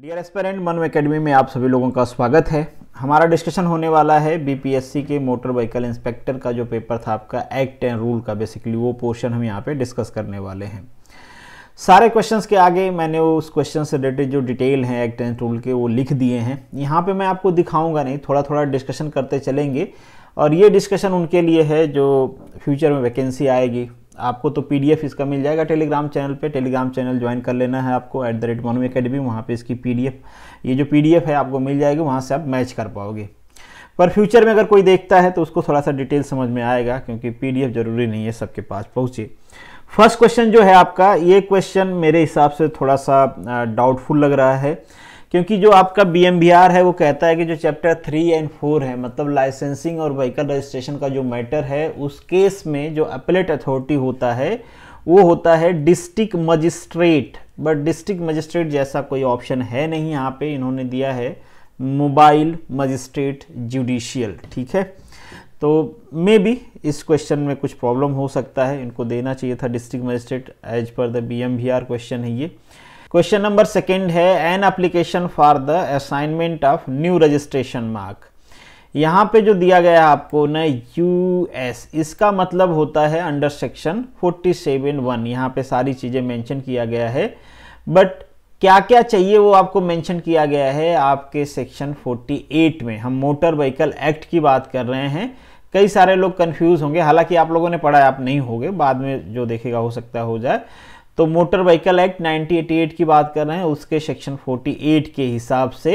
dear aspirant Manu academy में आप सभी लोगों का स्वागत है हमारा डिस्कशन होने वाला है बीपीएससी के मोटर व्हीकल इंस्पेक्टर का जो पेपर था आपका एक्ट एंड रूल का बेसिकली वो पोर्शन हम यहाँ पे डिस्कस करने वाले हैं सारे क्वेश्चंस के आगे मैंने उस क्वेश्चन से रिलेटेड जो डिटेल हैं एक्ट एंड रूल के वो लिख दिए हैं यहाँ पर मैं आपको दिखाऊंगा नहीं थोड़ा थोड़ा डिस्कशन करते चलेंगे और ये डिस्कशन उनके लिए है जो फ्यूचर में वैकेंसी आएगी आपको तो पीडीएफ इसका मिल जाएगा टेलीग्राम चैनल पे टेलीग्राम चैनल ज्वाइन कर लेना है आपको at the rate Monu academy वहाँ पर इसकी पीडीएफ ये जो पीडीएफ है आपको मिल जाएगी वहाँ से आप मैच कर पाओगे पर फ्यूचर में अगर कोई देखता है तो उसको थोड़ा सा डिटेल समझ में आएगा क्योंकि पीडीएफ जरूरी नहीं है सबके पास पहुँचे फर्स्ट क्वेश्चन जो है आपका ये क्वेश्चन मेरे हिसाब से थोड़ा सा डाउटफुल लग रहा है क्योंकि जो आपका बी है वो कहता है कि जो चैप्टर थ्री एंड फोर है मतलब लाइसेंसिंग और व्हीकल रजिस्ट्रेशन का जो मैटर है उस केस में जो अपलेट अथॉरिटी होता है वो होता है district magistrate but district magistrate जैसा कोई ऑप्शन है नहीं यहाँ पे इन्होंने दिया है मोबाइल मजिस्ट्रेट जुडिशियल ठीक है तो मे बी इस क्वेश्चन में कुछ प्रॉब्लम हो सकता है इनको देना चाहिए था district magistrate as per the B question है ये क्वेश्चन नंबर सेकेंड है an application for the assignment of new registration mark यहाँ पे जो दिया गया आपको न यू एस इसका मतलब होता है under section forty seven one यहाँ पे सारी चीज़ें मेंशन किया गया है बट क्या क्या चाहिए वो आपको मेंशन किया गया है आपके सेक्शन 48 में हम मोटर व्हीकल एक्ट की बात कर रहे हैं कई सारे लोग कंफ्यूज होंगे हालांकि आप लोगों ने पढ़ा आप नहीं होंगे बाद में जो देखेगा हो सकता हो जाए तो मोटर व्हीकल एक्ट 1988 की बात कर रहे हैं उसके सेक्शन 48 के हिसाब से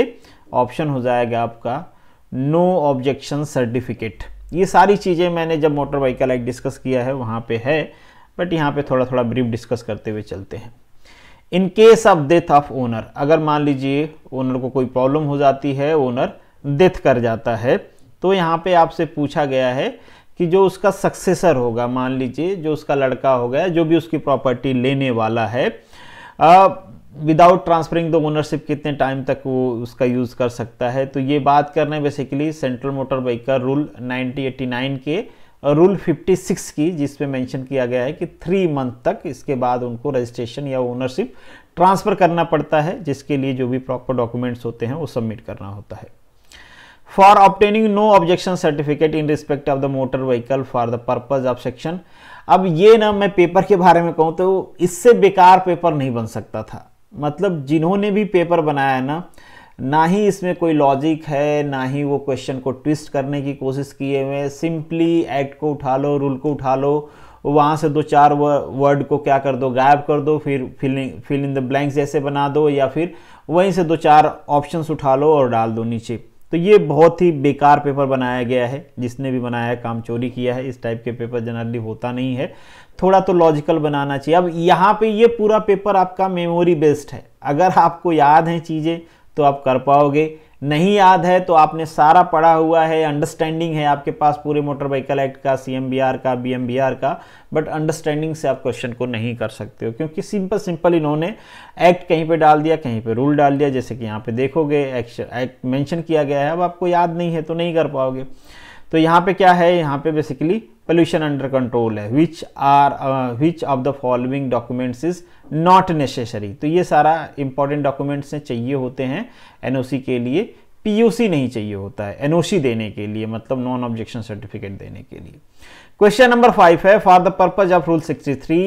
ऑप्शन हो जाएगा आपका नो ऑब्जेक्शन सर्टिफिकेट ये सारी चीज़ें मैंने जब मोटर व्हीकल एक्ट डिस्कस किया है वहाँ पे है बट यहाँ पे थोड़ा थोड़ा ब्रीफ डिस्कस करते हुए चलते हैं in case of death of owner अगर मान लीजिए ओनर को कोई प्रॉब्लम हो जाती है ओनर डेथ कर जाता है तो यहाँ पे आपसे पूछा गया है कि जो उसका सक्सेसर होगा मान लीजिए जो उसका लड़का हो गया जो भी उसकी प्रॉपर्टी लेने वाला है विदाउट ट्रांसफरिंग द ओनरशिप कितने टाइम तक वो उसका यूज़ कर सकता है तो ये बात कर रहे हैं basically central motor vehicle rule 1989 के रूल 56 की जिसमें मेंशन किया गया है कि थ्री मंथ तक इसके बाद उनको रजिस्ट्रेशन या ओनरशिप ट्रांसफ़र करना पड़ता है जिसके लिए जो भी प्रॉपर डॉक्यूमेंट्स होते हैं वो सबमिट करना होता है for obtaining no objection certificate in respect of the motor vehicle for the purpose of section अब ये ना मैं पेपर के बारे में कहूँ तो इससे बेकार पेपर नहीं बन सकता था मतलब जिन्होंने भी पेपर बनाया है ना ना ही इसमें कोई लॉजिक है ना ही वो क्वेश्चन को ट्विस्ट करने की कोशिश किए हुए सिंपली एक्ट को उठा लो रूल को उठा लो वहाँ से दो चार वर्ड को क्या कर दो गायब कर दो फिर filling fill in the blanks जैसे बना दो या फिर वहीं से दो चार ऑप्शंस उठा लो और डाल दो नीचे तो ये बहुत ही बेकार पेपर बनाया गया है जिसने भी बनाया है काम चोरी किया है इस टाइप के पेपर जनरली होता नहीं है थोड़ा तो लॉजिकल बनाना चाहिए अब यहाँ पे ये पूरा पेपर आपका मेमोरी बेस्ड है अगर आपको याद हैं चीज़ें तो आप कर पाओगे नहीं याद है तो आपने सारा पढ़ा हुआ है अंडरस्टैंडिंग है आपके पास पूरे मोटर व्हीकल एक्ट का सी का बी का बट अंडरस्टैंडिंग से आप क्वेश्चन को नहीं कर सकते हो क्योंकि सिंपल सिंपल इन्होंने एक्ट कहीं पे डाल दिया कहीं पे रूल डाल दिया जैसे कि यहाँ पे देखोगे एक्शन एक्ट मेंशन किया गया है अब आपको याद नहीं है तो नहीं कर पाओगे तो यहाँ पे क्या है यहाँ पे बेसिकली पोल्यूशन अंडर कंट्रोल है which are which of the following documents is not necessary तो ये सारा इंपॉर्टेंट डॉक्यूमेंट्स चाहिए होते हैं एनओसी के लिए पीओसी नहीं चाहिए होता है एनओसी देने के लिए मतलब नॉन ऑब्जेक्शन सर्टिफिकेट देने के लिए क्वेश्चन नंबर फाइव है for the purpose of rule sixty three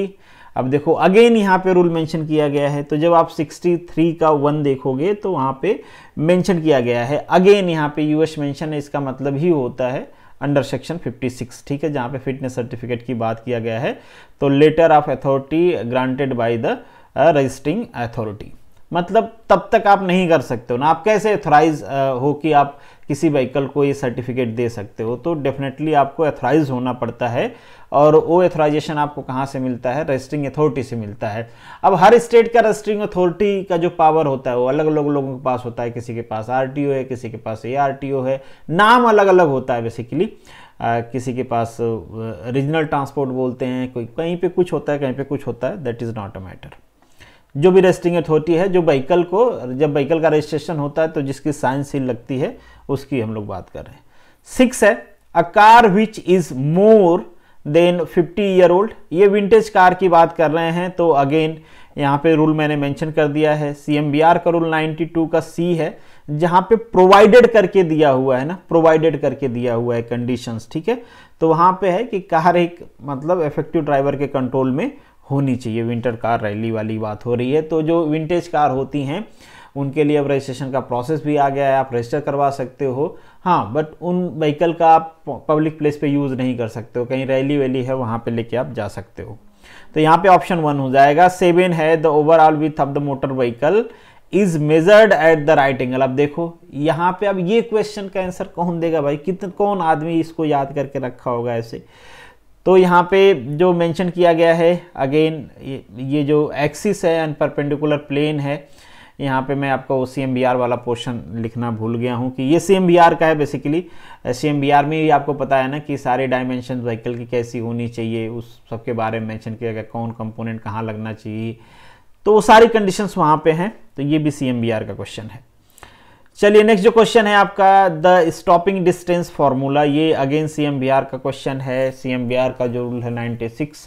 अब देखो अगेन यहाँ पे रूल मेंशन किया गया है तो जब आप 63 का वन देखोगे तो वहाँ पे मेंशन किया गया है अगेन यहाँ पे यूएस मेंशन है इसका मतलब ही होता है अंडर सेक्शन 56 ठीक है जहाँ पे फिटनेस सर्टिफिकेट की बात किया गया है तो letter of authority granted by the registering authority मतलब तब तक आप नहीं कर सकते हो ना आप कैसे एथोराइज हो कि आप किसी व्हीकल को ये सर्टिफिकेट दे सकते हो तो डेफिनेटली आपको एथोराइज होना पड़ता है और वो एथोराइजेशन आपको कहाँ से मिलता है रजिस्ट्रिंग अथॉरिटी से मिलता है अब हर स्टेट का रजिस्ट्रिंग अथॉरिटी का जो पावर होता है वो अलग अलग लोगों के पास होता है किसी के पास आर है किसी के पास ए आर है नाम अलग अलग होता है बेसिकली किसी के पास रीजनल ट्रांसपोर्ट बोलते हैं कोई कहीं पे कुछ होता है कहीं पे कुछ होता है that is not a matter जो भी रजिस्टरिंग अथॉरिटी है जो व्हीकल को जब व्हीकल का रजिस्ट्रेशन होता है तो जिसकी साइन सील लगती है उसकी हम लोग बात कर रहे हैं सिक्स है a car which is more than 50 year old ये विंटेज कार की बात कर रहे हैं तो अगेन यहाँ पे रूल मैंने मेंशन कर दिया है सी एम बी आर का रूल 92 का सी है जहाँ पे प्रोवाइडेड करके दिया हुआ है ना प्रोवाइडेड करके दिया हुआ है कंडीशंस ठीक है तो वहाँ पे है कि कार एक मतलब इफेक्टिव ड्राइवर के कंट्रोल में होनी चाहिए विंटर कार रैली वाली बात हो रही है तो जो विंटेज कार होती हैं उनके लिए अब रजिस्ट्रेशन का प्रोसेस भी आ गया है आप रजिस्टर करवा सकते हो हाँ बट उन व्हीकल का आप पब्लिक प्लेस पे यूज़ नहीं कर सकते हो कहीं रैली वैली है वहाँ पे लेके आप जा सकते हो तो यहाँ पे ऑप्शन वन हो जाएगा सेवन है the overall width of the motor vehicle is measured at the right angle अब देखो यहाँ पे अब ये क्वेश्चन का आंसर कौन देगा भाई कितने कौन आदमी इसको याद करके रखा होगा ऐसे तो यहाँ पे जो मेंशन किया गया है अगेन ये, ये जो एक्सिस है एंड परपेंडिकुलर प्लेन है यहाँ पे मैं आपको ओ सी वाला पोर्शन लिखना भूल गया हूँ कि ये सी का है बेसिकली सी में ही आपको पता है ना कि सारे डायमेंशन व्हीकल की कैसी होनी चाहिए उस सब के बारे में मैंशन किया गया कौन कंपोनेंट कहाँ लगना चाहिए तो वो सारी कंडीशंस वहाँ पे हैं तो ये भी सी का क्वेश्चन है चलिए नेक्स्ट जो क्वेश्चन है आपका द स्टॉपिंग डिस्टेंस फॉर्मूला ये अगेन सीएमबीआर का क्वेश्चन है सीएमबीआर का जो रूल है 96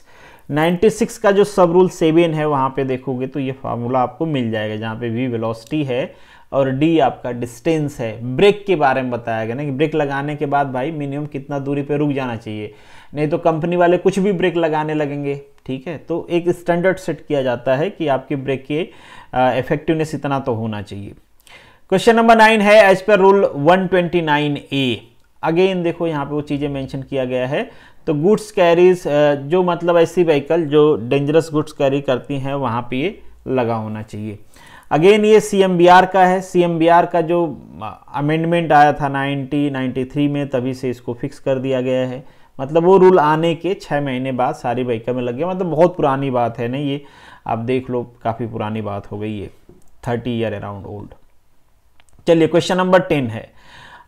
96 का जो सब रूल सेवन है वहाँ पे देखोगे तो ये फार्मूला आपको मिल जाएगा जहाँ पे वी वेलोसिटी है और डी आपका डिस्टेंस है ब्रेक के बारे में बताया गया ना कि ब्रेक लगाने के बाद भाई मिनिमम कितना दूरी पे रुक जाना चाहिए नहीं तो कंपनी वाले कुछ भी ब्रेक लगाने लगेंगे ठीक है तो एक स्टैंडर्ड सेट किया जाता है कि आपके ब्रेक के इफेक्टिवनेस इतना तो होना चाहिए क्वेश्चन नंबर नाइन है as per rule 129 A again देखो यहाँ पे वो चीज़ें मेंशन किया गया है तो गुड्स कैरीज जो मतलब ऐसी व्हीकल जो डेंजरस गुड्स कैरी करती हैं वहाँ पे ये लगा होना चाहिए अगेन ये सी का है सी का जो अमेंडमेंट आया था 90 93 में तभी से इसको फिक्स कर दिया गया है मतलब वो रूल आने के छः महीने बाद सारी व्हीकल में लग गया मतलब बहुत पुरानी बात है ना ये आप देख लो काफ़ी पुरानी बात हो गई ये थर्टी ईयर अराउंड ओल्ड चलिए क्वेश्चन नंबर टेन है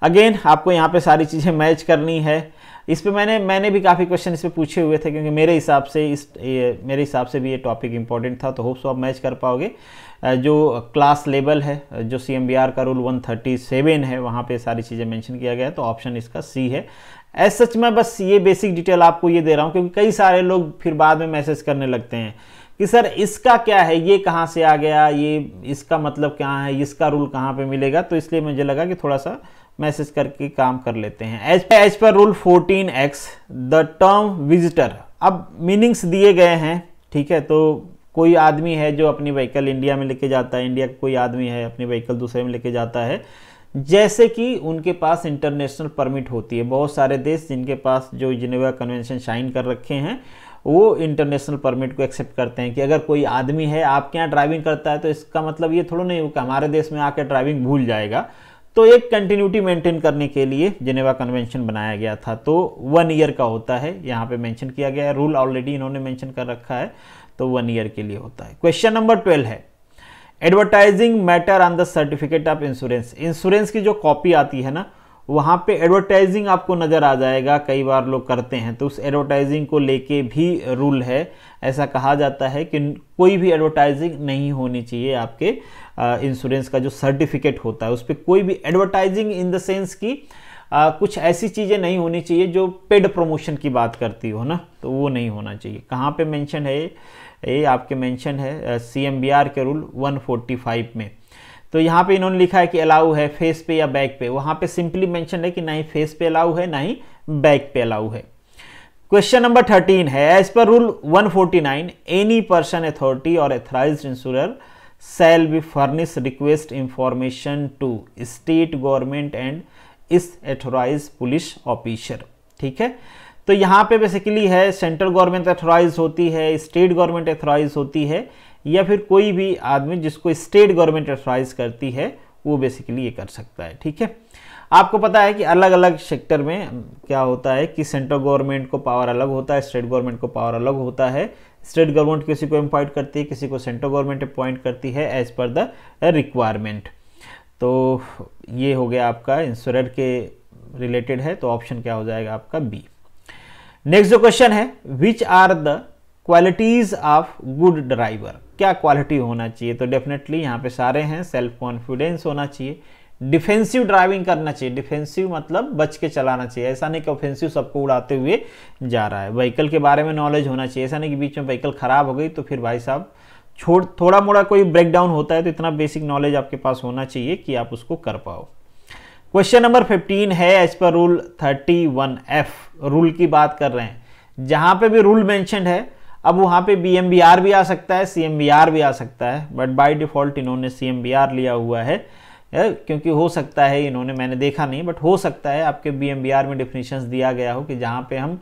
अगेन आपको यहाँ पे सारी चीज़ें मैच करनी है इस पर मैंने मैंने भी काफ़ी क्वेश्चन इस पर पूछे हुए थे क्योंकि मेरे हिसाब से इस ये, मेरे हिसाब से भी ये टॉपिक इंपॉर्टेंट था तो होप्स आप मैच कर पाओगे जो क्लास लेवल है जो सी का रूल 137 है वहाँ पे सारी चीज़ें मेंशन किया गया है तो ऑप्शन इसका सी है एज सच मैं बस ये बेसिक डिटेल आपको ये दे रहा हूँ क्योंकि कई सारे लोग फिर बाद में मैसेज करने लगते हैं कि सर इसका क्या है ये कहाँ से आ गया ये इसका मतलब क्या है इसका रूल कहाँ पे मिलेगा तो इसलिए मुझे लगा कि थोड़ा सा मैसेज करके काम कर लेते हैं as as per rule 14x the term visitor अब मीनिंग्स दिए गए हैं ठीक है तो कोई आदमी है जो अपनी व्हीकल इंडिया में लेके जाता है इंडिया का कोई आदमी है अपनी व्हीकल दूसरे में लेके जाता है जैसे कि उनके पास इंटरनेशनल परमिट होती है बहुत सारे देश जिनके पास जो जिनेवा कन्वेंशन साइन कर रखे हैं वो इंटरनेशनल परमिट को एक्सेप्ट करते हैं कि अगर कोई आदमी है आपके यहाँ ड्राइविंग करता है तो इसका मतलब ये थोड़ा नहीं होगा हमारे देश में आकर ड्राइविंग भूल जाएगा तो एक कंटिन्यूटी मेंटेन करने के लिए जिनेवा कन्वेंशन बनाया गया था तो वन ईयर का होता है यहाँ पे मेंशन किया गया है रूल ऑलरेडी इन्होंने मेंशन कर रखा है तो वन ईयर के लिए होता है क्वेश्चन नंबर ट्वेल्व है advertising matter on the certificate of insurance insurance की जो कॉपी आती है ना वहाँ पे एडवर्टाइजिंग आपको नज़र आ जाएगा कई बार लोग करते हैं तो उस एडवर्टाइजिंग को लेके भी रूल है ऐसा कहा जाता है कि कोई भी एडवर्टाइजिंग नहीं होनी चाहिए आपके इंश्योरेंस का जो सर्टिफिकेट होता है उस पर कोई भी एडवर्टाइजिंग इन द सेंस की आ, कुछ ऐसी चीज़ें नहीं होनी चाहिए जो पेड प्रमोशन की बात करती हो ना तो वो नहीं होना चाहिए कहाँ पे मेंशन है ये आपके मेंशन है सी के रूल 145 में तो यहाँ पे इन्होंने लिखा है कि अलाउ है फेस पे या बैक पे वहाँ पे सिंपली मेंशन है कि ना ही फेस पे अलाउ है ना ही बैक पे अलाउ है क्वेश्चन नंबर थर्टीन है as per rule 149 any person authority और authorise insure shall be furnish request information to state government and is authorise police officer ठीक है तो यहाँ पे बेसिकली है सेंट्रल गवर्नमेंट अथोराइज होती है स्टेट गवर्नमेंट एथोराइज होती है या फिर कोई भी आदमी जिसको स्टेट गवर्नमेंट एक्सरसाइज करती है वो बेसिकली ये कर सकता है ठीक है आपको पता है कि अलग अलग सेक्टर में क्या होता है कि सेंट्रल गवर्नमेंट को पावर अलग होता है स्टेट गवर्नमेंट को पावर अलग होता है स्टेट गवर्नमेंट किसी को अपॉइंट करती है किसी को सेंट्रल गवर्नमेंट अपॉइंट करती है एज पर द रिक्वायरमेंट तो ये हो गया आपका इंश्योर के रिलेटेड है तो ऑप्शन क्या हो जाएगा आपका बी नेक्स्ट जो क्वेश्चन है which are the qualities of good driver क्या क्वालिटी होना चाहिए तो डेफिनेटली यहाँ पे सारे हैं सेल्फ कॉन्फिडेंस होना चाहिए डिफेंसिव ड्राइविंग करना चाहिए डिफेंसिव मतलब बच के चलाना चाहिए ऐसा नहीं कि ऑफेंसिव सबको उड़ाते हुए जा रहा है व्हीकल के बारे में नॉलेज होना चाहिए ऐसा नहीं कि बीच में व्हीकल ख़राब हो गई तो फिर भाई साहब छोड़ थोड़ा मोड़ा कोई ब्रेकडाउन होता है तो इतना बेसिक नॉलेज आपके पास होना चाहिए कि आप उसको कर पाओ क्वेश्चन नंबर 15 है as per rule 31 F rule की बात कर रहे हैं जहां पे भी रूल मेंशन है अब वहां पे बी एम बी आर भी आ सकता है सी एम बी आर भी आ सकता है बट बाय डिफ़ॉल्ट इन्होंने सी एम बी आर लिया हुआ है क्योंकि हो सकता है इन्होंने मैंने देखा नहीं बट हो सकता है आपके बी एम बी आर में डिफिनेशन दिया गया हो कि जहाँ पे हम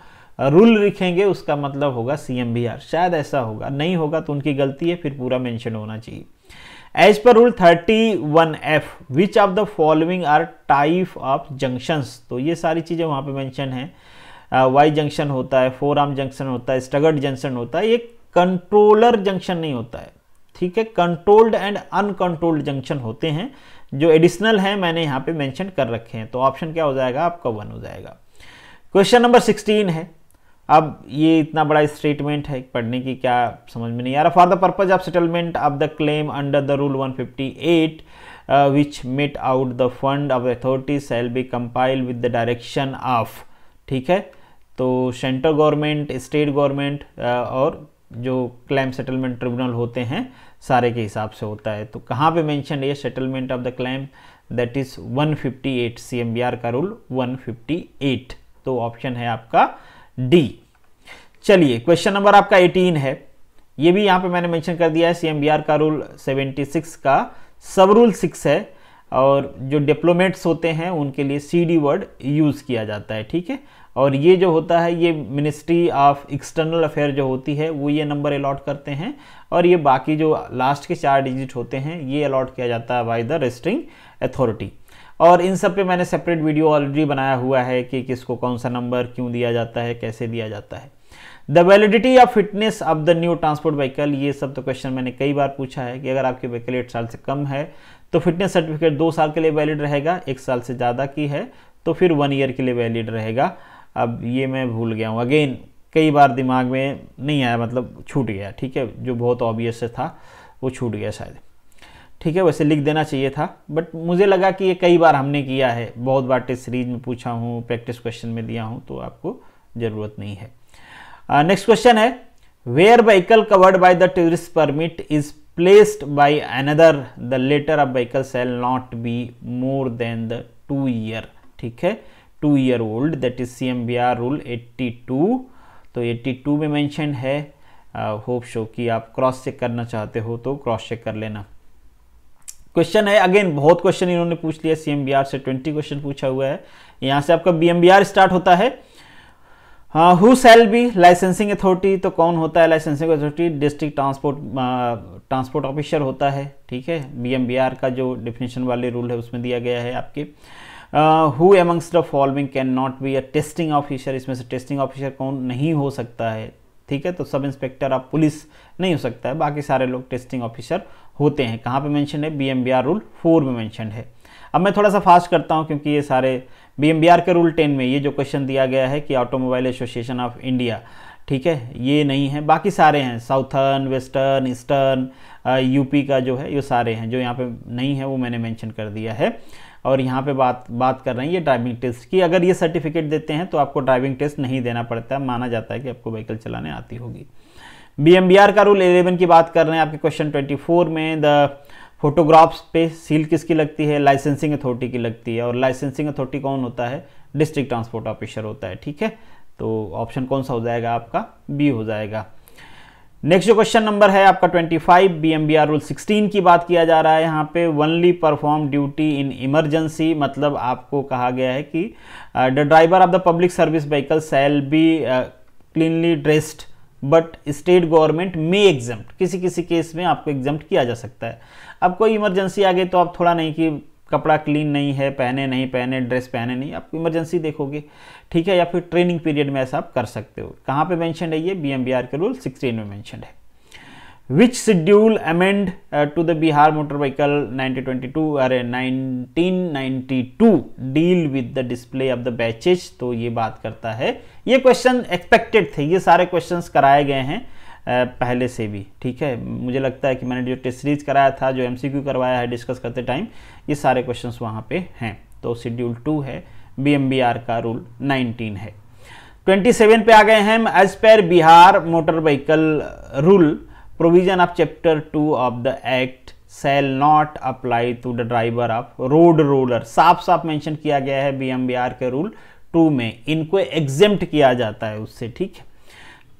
रूल लिखेंगे उसका मतलब होगा सी एम बी आर शायद ऐसा होगा नहीं होगा तो उनकी गलती है फिर पूरा मैंशन होना चाहिए as per rule thirty one F which of the following are type of junctions तो ये सारी चीज़ें वहाँ पे मैंशन हैं वाई जंक्शन होता है फोर आर्म जंक्शन होता है स्टगर्ड जंक्शन होता है ये कंट्रोलर जंक्शन नहीं होता है ठीक है कंट्रोल्ड एंड अनकंट्रोल्ड जंक्शन होते हैं जो एडिशनल हैं मैंने यहाँ पे मेंशन कर रखे हैं तो ऑप्शन क्या हो जाएगा आपका वन हो जाएगा क्वेश्चन नंबर सिक्सटीन है अब ये इतना बड़ा स्टेटमेंट है पढ़ने की क्या समझ में नहीं आ रहा for the purpose of settlement of the claim under the rule one fifty eight which met out the fund of authority shall be compile with the direction of ठीक है तो सेंट्रल गवर्नमेंट स्टेट गवर्नमेंट और जो claim settlement tribunal होते हैं सारे के हिसाब से होता है तो कहाँ पे मेंशन है settlement of the claim that is 158 CMBR का रूल 158 तो ऑप्शन है आपका डी चलिए क्वेश्चन नंबर आपका 18 है ये भी यहाँ पे मैंने मेंशन कर दिया है सी का रूल 76 का सब रूल सिक्स है और जो डिप्लोमेट्स होते हैं उनके लिए सी वर्ड यूज़ किया जाता है ठीक है और ये जो होता है ये मिनिस्ट्री ऑफ एक्सटर्नल अफेयर जो होती है वो ये नंबर अलॉट करते हैं और ये बाकी जो लास्ट के चार डिजिट होते हैं ये अलॉट किया जाता है बाय द रजिस्टरिंग अथॉरिटी और इन सब पे मैंने सेपरेट वीडियो ऑलरेडी बनाया हुआ है कि किसको कौन सा नंबर क्यों दिया जाता है कैसे दिया जाता है the validity of fitness of the new transport vehicle ये सब तो क्वेश्चन मैंने कई बार पूछा है कि अगर आपकी व्हीकल एट साल से कम है तो फिटनेस सर्टिफिकेट दो साल के लिए वैलिड रहेगा एक साल से ज़्यादा की है तो फिर वन ईयर के लिए वैलिड रहेगा अब ये मैं भूल गया हूँ अगेन कई बार दिमाग में नहीं आया मतलब छूट गया ठीक है जो बहुत ऑब्वियस था वो छूट गया शायद ठीक है वैसे लिख देना चाहिए था बट मुझे लगा कि ये कई बार हमने किया है बहुत बार टेस्ट सीरीज में पूछा हूँ प्रैक्टिस क्वेश्चन में दिया हूँ तो आपको ज़रूरत नहीं है नेक्स्ट क्वेश्चन है where vehicle covered by the tourist permit is placed by another the letter of vehicle shall not be more than the 2 year ठीक है two year old that is C M B R rule eighty two तो eighty two में mention है hope so कि आप cross check करना चाहते हो तो क्रॉस चेक कर लेना क्वेश्चन है अगेन बहुत क्वेश्चन इन्होंने पूछ लिया सीएमबीआर से ट्वेंटी क्वेश्चन पूछा हुआ है यहाँ से आपका B M B R start होता है who shall be licensing authority तो कौन होता है licensing authority district transport transport officer होता है ठीक है बीएमबीआर का जो डिफिनेशन वाले रूल है उसमें दिया गया है आपके who amongst the following can not be a testing officer इसमें से टेस्टिंग ऑफिसर कौन नहीं हो सकता है ठीक है तो सब इंस्पेक्टर आप पुलिस नहीं हो सकता है बाकी सारे लोग टेस्टिंग ऑफिसर होते हैं कहाँ पे मेंशन है बीएमबीआर रूल फोर में मेंशन है अब मैं थोड़ा सा फास्ट करता हूँ क्योंकि ये सारे बीएमबीआर के रूल टेन में ये जो क्वेश्चन दिया गया है कि ऑटोमोबाइल एसोसिएशन ऑफ इंडिया ठीक है ये नहीं है बाकी सारे हैं साउथर्न वेस्टर्न ईस्टर्न यूपी का जो है ये सारे हैं जो यहाँ पे नहीं है वो मैंने मेंशन कर दिया है और यहाँ पे बात बात कर रहे हैं ये ड्राइविंग टेस्ट की अगर ये सर्टिफिकेट देते हैं तो आपको ड्राइविंग टेस्ट नहीं देना पड़ता माना जाता है कि आपको व्हीकल चलाने आती होगी बी का रूल एलेवन की बात कर रहे हैं आपके क्वेश्चन ट्वेंटी में द फोटोग्राफ्स पे सील किसकी लगती है लाइसेंसिंग अथॉरिटी की लगती है और लाइसेंसिंग अथॉरिटी कौन होता है डिस्ट्रिक्ट ट्रांसपोर्ट ऑफिसर होता है ठीक है तो ऑप्शन कौन सा हो जाएगा आपका बी हो जाएगा नेक्स्ट जो क्वेश्चन नंबर है आपका 25 बीएमबीआर रूल 16 की बात किया जा रहा है यहाँ पे only perform duty in emergency मतलब आपको कहा गया है कि the driver of the public service vehicle shall be cleanly dressed but state government may exempt किसी किसी केस में आपको एग्जम्प्ट किया जा सकता है अब कोई इमरजेंसी आ गई तो आप थोड़ा नहीं कि कपड़ा क्लीन नहीं है पहने नहीं पहने ड्रेस पहने नहीं आप इमरजेंसी देखोगे ठीक है या फिर ट्रेनिंग पीरियड में ऐसा आप कर सकते हो कहाँ पे मैंशन है ये बी एम बी आर के रूल सिक्सटीन में मैंशन है which schedule amend to the Bihar motor vehicle 1922 अरे 1992 deal with the display of the badges तो ये बात करता है ये क्वेश्चन एक्सपेक्टेड थे ये सारे क्वेश्चन कराए गए हैं पहले से भी ठीक है मुझे लगता है कि मैंने जो टेस्ट सीरीज कराया था जो एम करवाया है डिस्कस करते टाइम ये सारे क्वेश्चन वहाँ पर हैं तो शेड्यूल टू है बी का रूल नाइनटीन है 27 पे आ गए हैं as per Bihar motor vehicle rule provision of chapter two of the act shall not apply to the driver of road roller साफ साफ मेंशन किया गया है बी के रूल टू में इनको एग्जेम्प्ट किया जाता है उससे ठीक है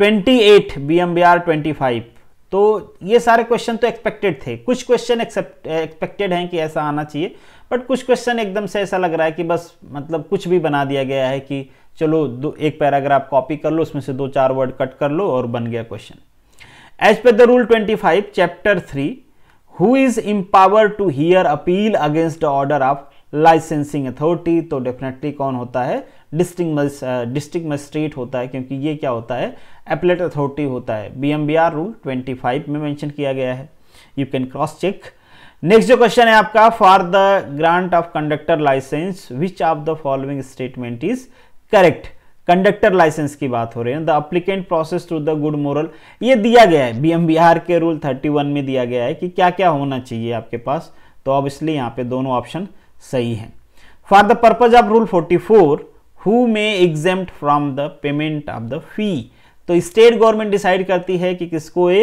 28 B M B R twenty five तो ये सारे क्वेश्चन तो एक्सपेक्टेड थे कुछ क्वेश्चन एक्सपेक्टेड हैं कि ऐसा आना चाहिए बट कुछ क्वेश्चन एकदम से ऐसा लग रहा है कि बस मतलब कुछ भी बना दिया गया है कि चलो दो एक पैराग्राफ कॉपी कर लो उसमें से दो चार वर्ड कट कर लो और बन गया question as per the rule 25 chapter three who is empower to hear appeal against the order of licensing authority तो डेफिनेटली कौन होता है डिस्ट्रिक्ट डिस्ट्रिक्ट मजिस्ट्रेट होता है क्योंकि ये क्या होता है एपलेट अथॉरिटी होता है B M B R rule twenty five में मैंशन किया गया है you can cross check next जो क्वेश्चन है आपका for the grant of conductor licence which of the following statement is correct conductor licence की बात हो रही है the applicant process to the good moral ये दिया गया है बीएमबीआर के रूल 31 में दिया गया है कि क्या क्या होना चाहिए आपके पास तो ऑब्वियसली यहाँ पे दोनों ऑप्शन सही हैं for the purpose of rule 44 who may exempt from the payment of the fee तो स्टेट गवर्नमेंट डिसाइड करती है कि किसको ये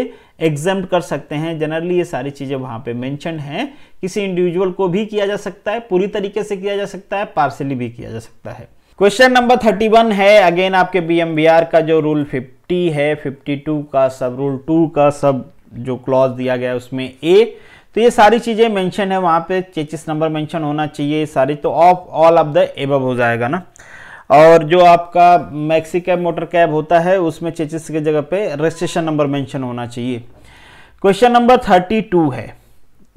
एग्जाम कर सकते हैं जनरली ये सारी चीज़ें वहाँ पे मैंशन हैं किसी इंडिविजुअल को भी किया जा सकता है पूरी तरीके से किया जा सकता है पार्सली भी किया जा सकता है क्वेश्चन नंबर थर्टी वन है अगेन आपके बी का जो रूल फिफ्टी है फिफ्टी टू का सब रूल टू का सब जो क्लॉज दिया गया है उसमें ए तो ये सारी चीज़ें मैंशन है वहाँ पे चेचिस नंबर मेंशन होना चाहिए सारी तो of all of the above हो जाएगा ना और जो आपका मैक्सी कैब मोटर कैब होता है उसमें चेचिस की जगह पे रजिस्ट्रेशन नंबर मेंशन होना चाहिए क्वेश्चन नंबर थर्टी टू है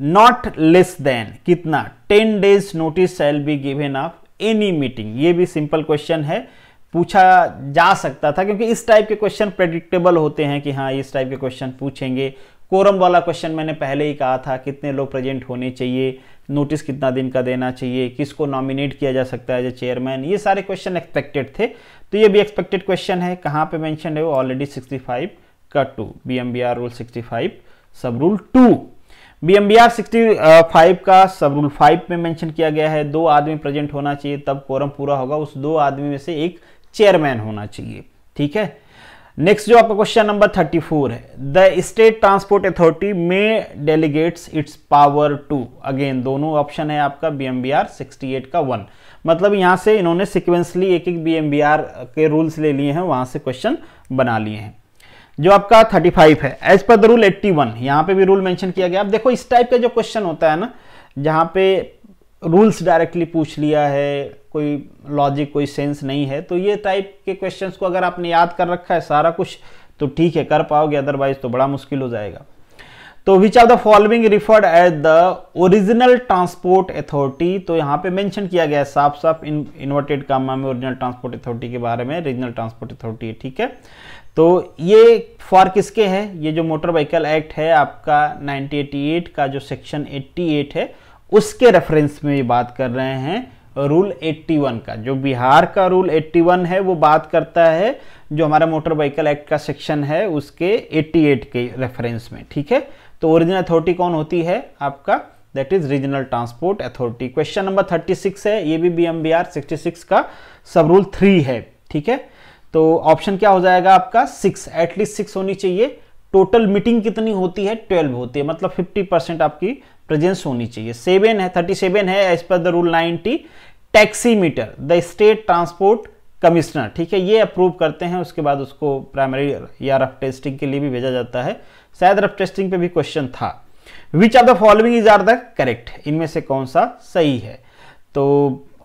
नॉट लेस देन कितना ten days notice shall be given of any meeting ये भी सिंपल क्वेश्चन है पूछा जा सकता था क्योंकि इस टाइप के क्वेश्चन प्रेडिक्टेबल होते हैं कि हाँ इस टाइप के क्वेश्चन पूछेंगे कोरम वाला क्वेश्चन मैंने पहले ही कहा था कितने लोग प्रेजेंट होने चाहिए नोटिस कितना दिन का देना चाहिए किसको नॉमिनेट किया जा सकता है एज ए चेयरमैन ये सारे क्वेश्चन एक्सपेक्टेड थे तो ये भी एक्सपेक्टेड क्वेश्चन है कहाँ पे मेंशन है वो ऑलरेडी 65 का two B B R rule 65 sub rule two B M B R sixty five का सब रूल फाइव में मेंशन किया गया है दो आदमी प्रेजेंट होना चाहिए तब कोरम पूरा होगा उस दो आदमी में से एक चेयरमैन होना चाहिए ठीक है नेक्स्ट जो आपका क्वेश्चन नंबर 34 है the state transport authority may delegates its power to again दोनों ऑप्शन है आपका B M B R sixty eight का वन मतलब यहाँ से इन्होंने सिक्वेंसली एक एक बी एम बी आर के रूल्स ले लिए हैं वहां से क्वेश्चन बना लिए हैं जो आपका 35 है as per the rule 81 one यहाँ पे भी रूल मैंशन किया गया आप देखो इस टाइप का जो क्वेश्चन होता है ना जहाँ पे रूल्स डायरेक्टली पूछ लिया है कोई लॉजिक कोई सेंस नहीं है तो ये टाइप के क्वेश्चन को अगर आपने याद कर रखा है सारा कुछ तो ठीक है कर पाओगे अदरवाइज तो बड़ा मुश्किल हो जाएगा तो which are the following referred as the original transport authority तो यहाँ पे मेंशन किया गया है साफ साफ इन इन्वर्टेड कामा में ओरिजिनल ट्रांसपोर्ट अथॉरिटी के बारे में रीजनल ट्रांसपोर्ट अथॉरिटी है ठीक है तो ये फॉर किसके है ये जो मोटर व्हीकल एक्ट है आपका 1988 का जो सेक्शन 88 है उसके रेफरेंस में ये बात कर रहे हैं रूल 81 का जो बिहार का रूल 81 है वो बात करता है जो हमारा मोटर व्हीकल एक्ट का सेक्शन है उसके 88 के रेफरेंस में ठीक है तो ओरिजिनल अथॉरिटी कौन होती है आपका that is regional transport authority question number 36 है ये भी B M B R sixty का सब रूल थ्री है ठीक है तो ऑप्शन क्या हो जाएगा आपका सिक्स एटलीस्ट सिक्स होनी चाहिए टोटल मीटिंग कितनी होती है ट्वेल्व होती है मतलब फिफ्टी परसेंट आपकी प्रेजेंस होनी चाहिए सेवन है थर्टी सेवन है as per the rule ninety taximeter the state transport commissioner ठीक है ये अप्रूव करते हैं उसके बाद उसको प्राइमरी या रफ टेस्टिंग के लिए भी भेजा जाता है शायद रफ टेस्टिंग पे भी क्वेश्चन था which are the following is are the correct इनमें से कौन सा सही है तो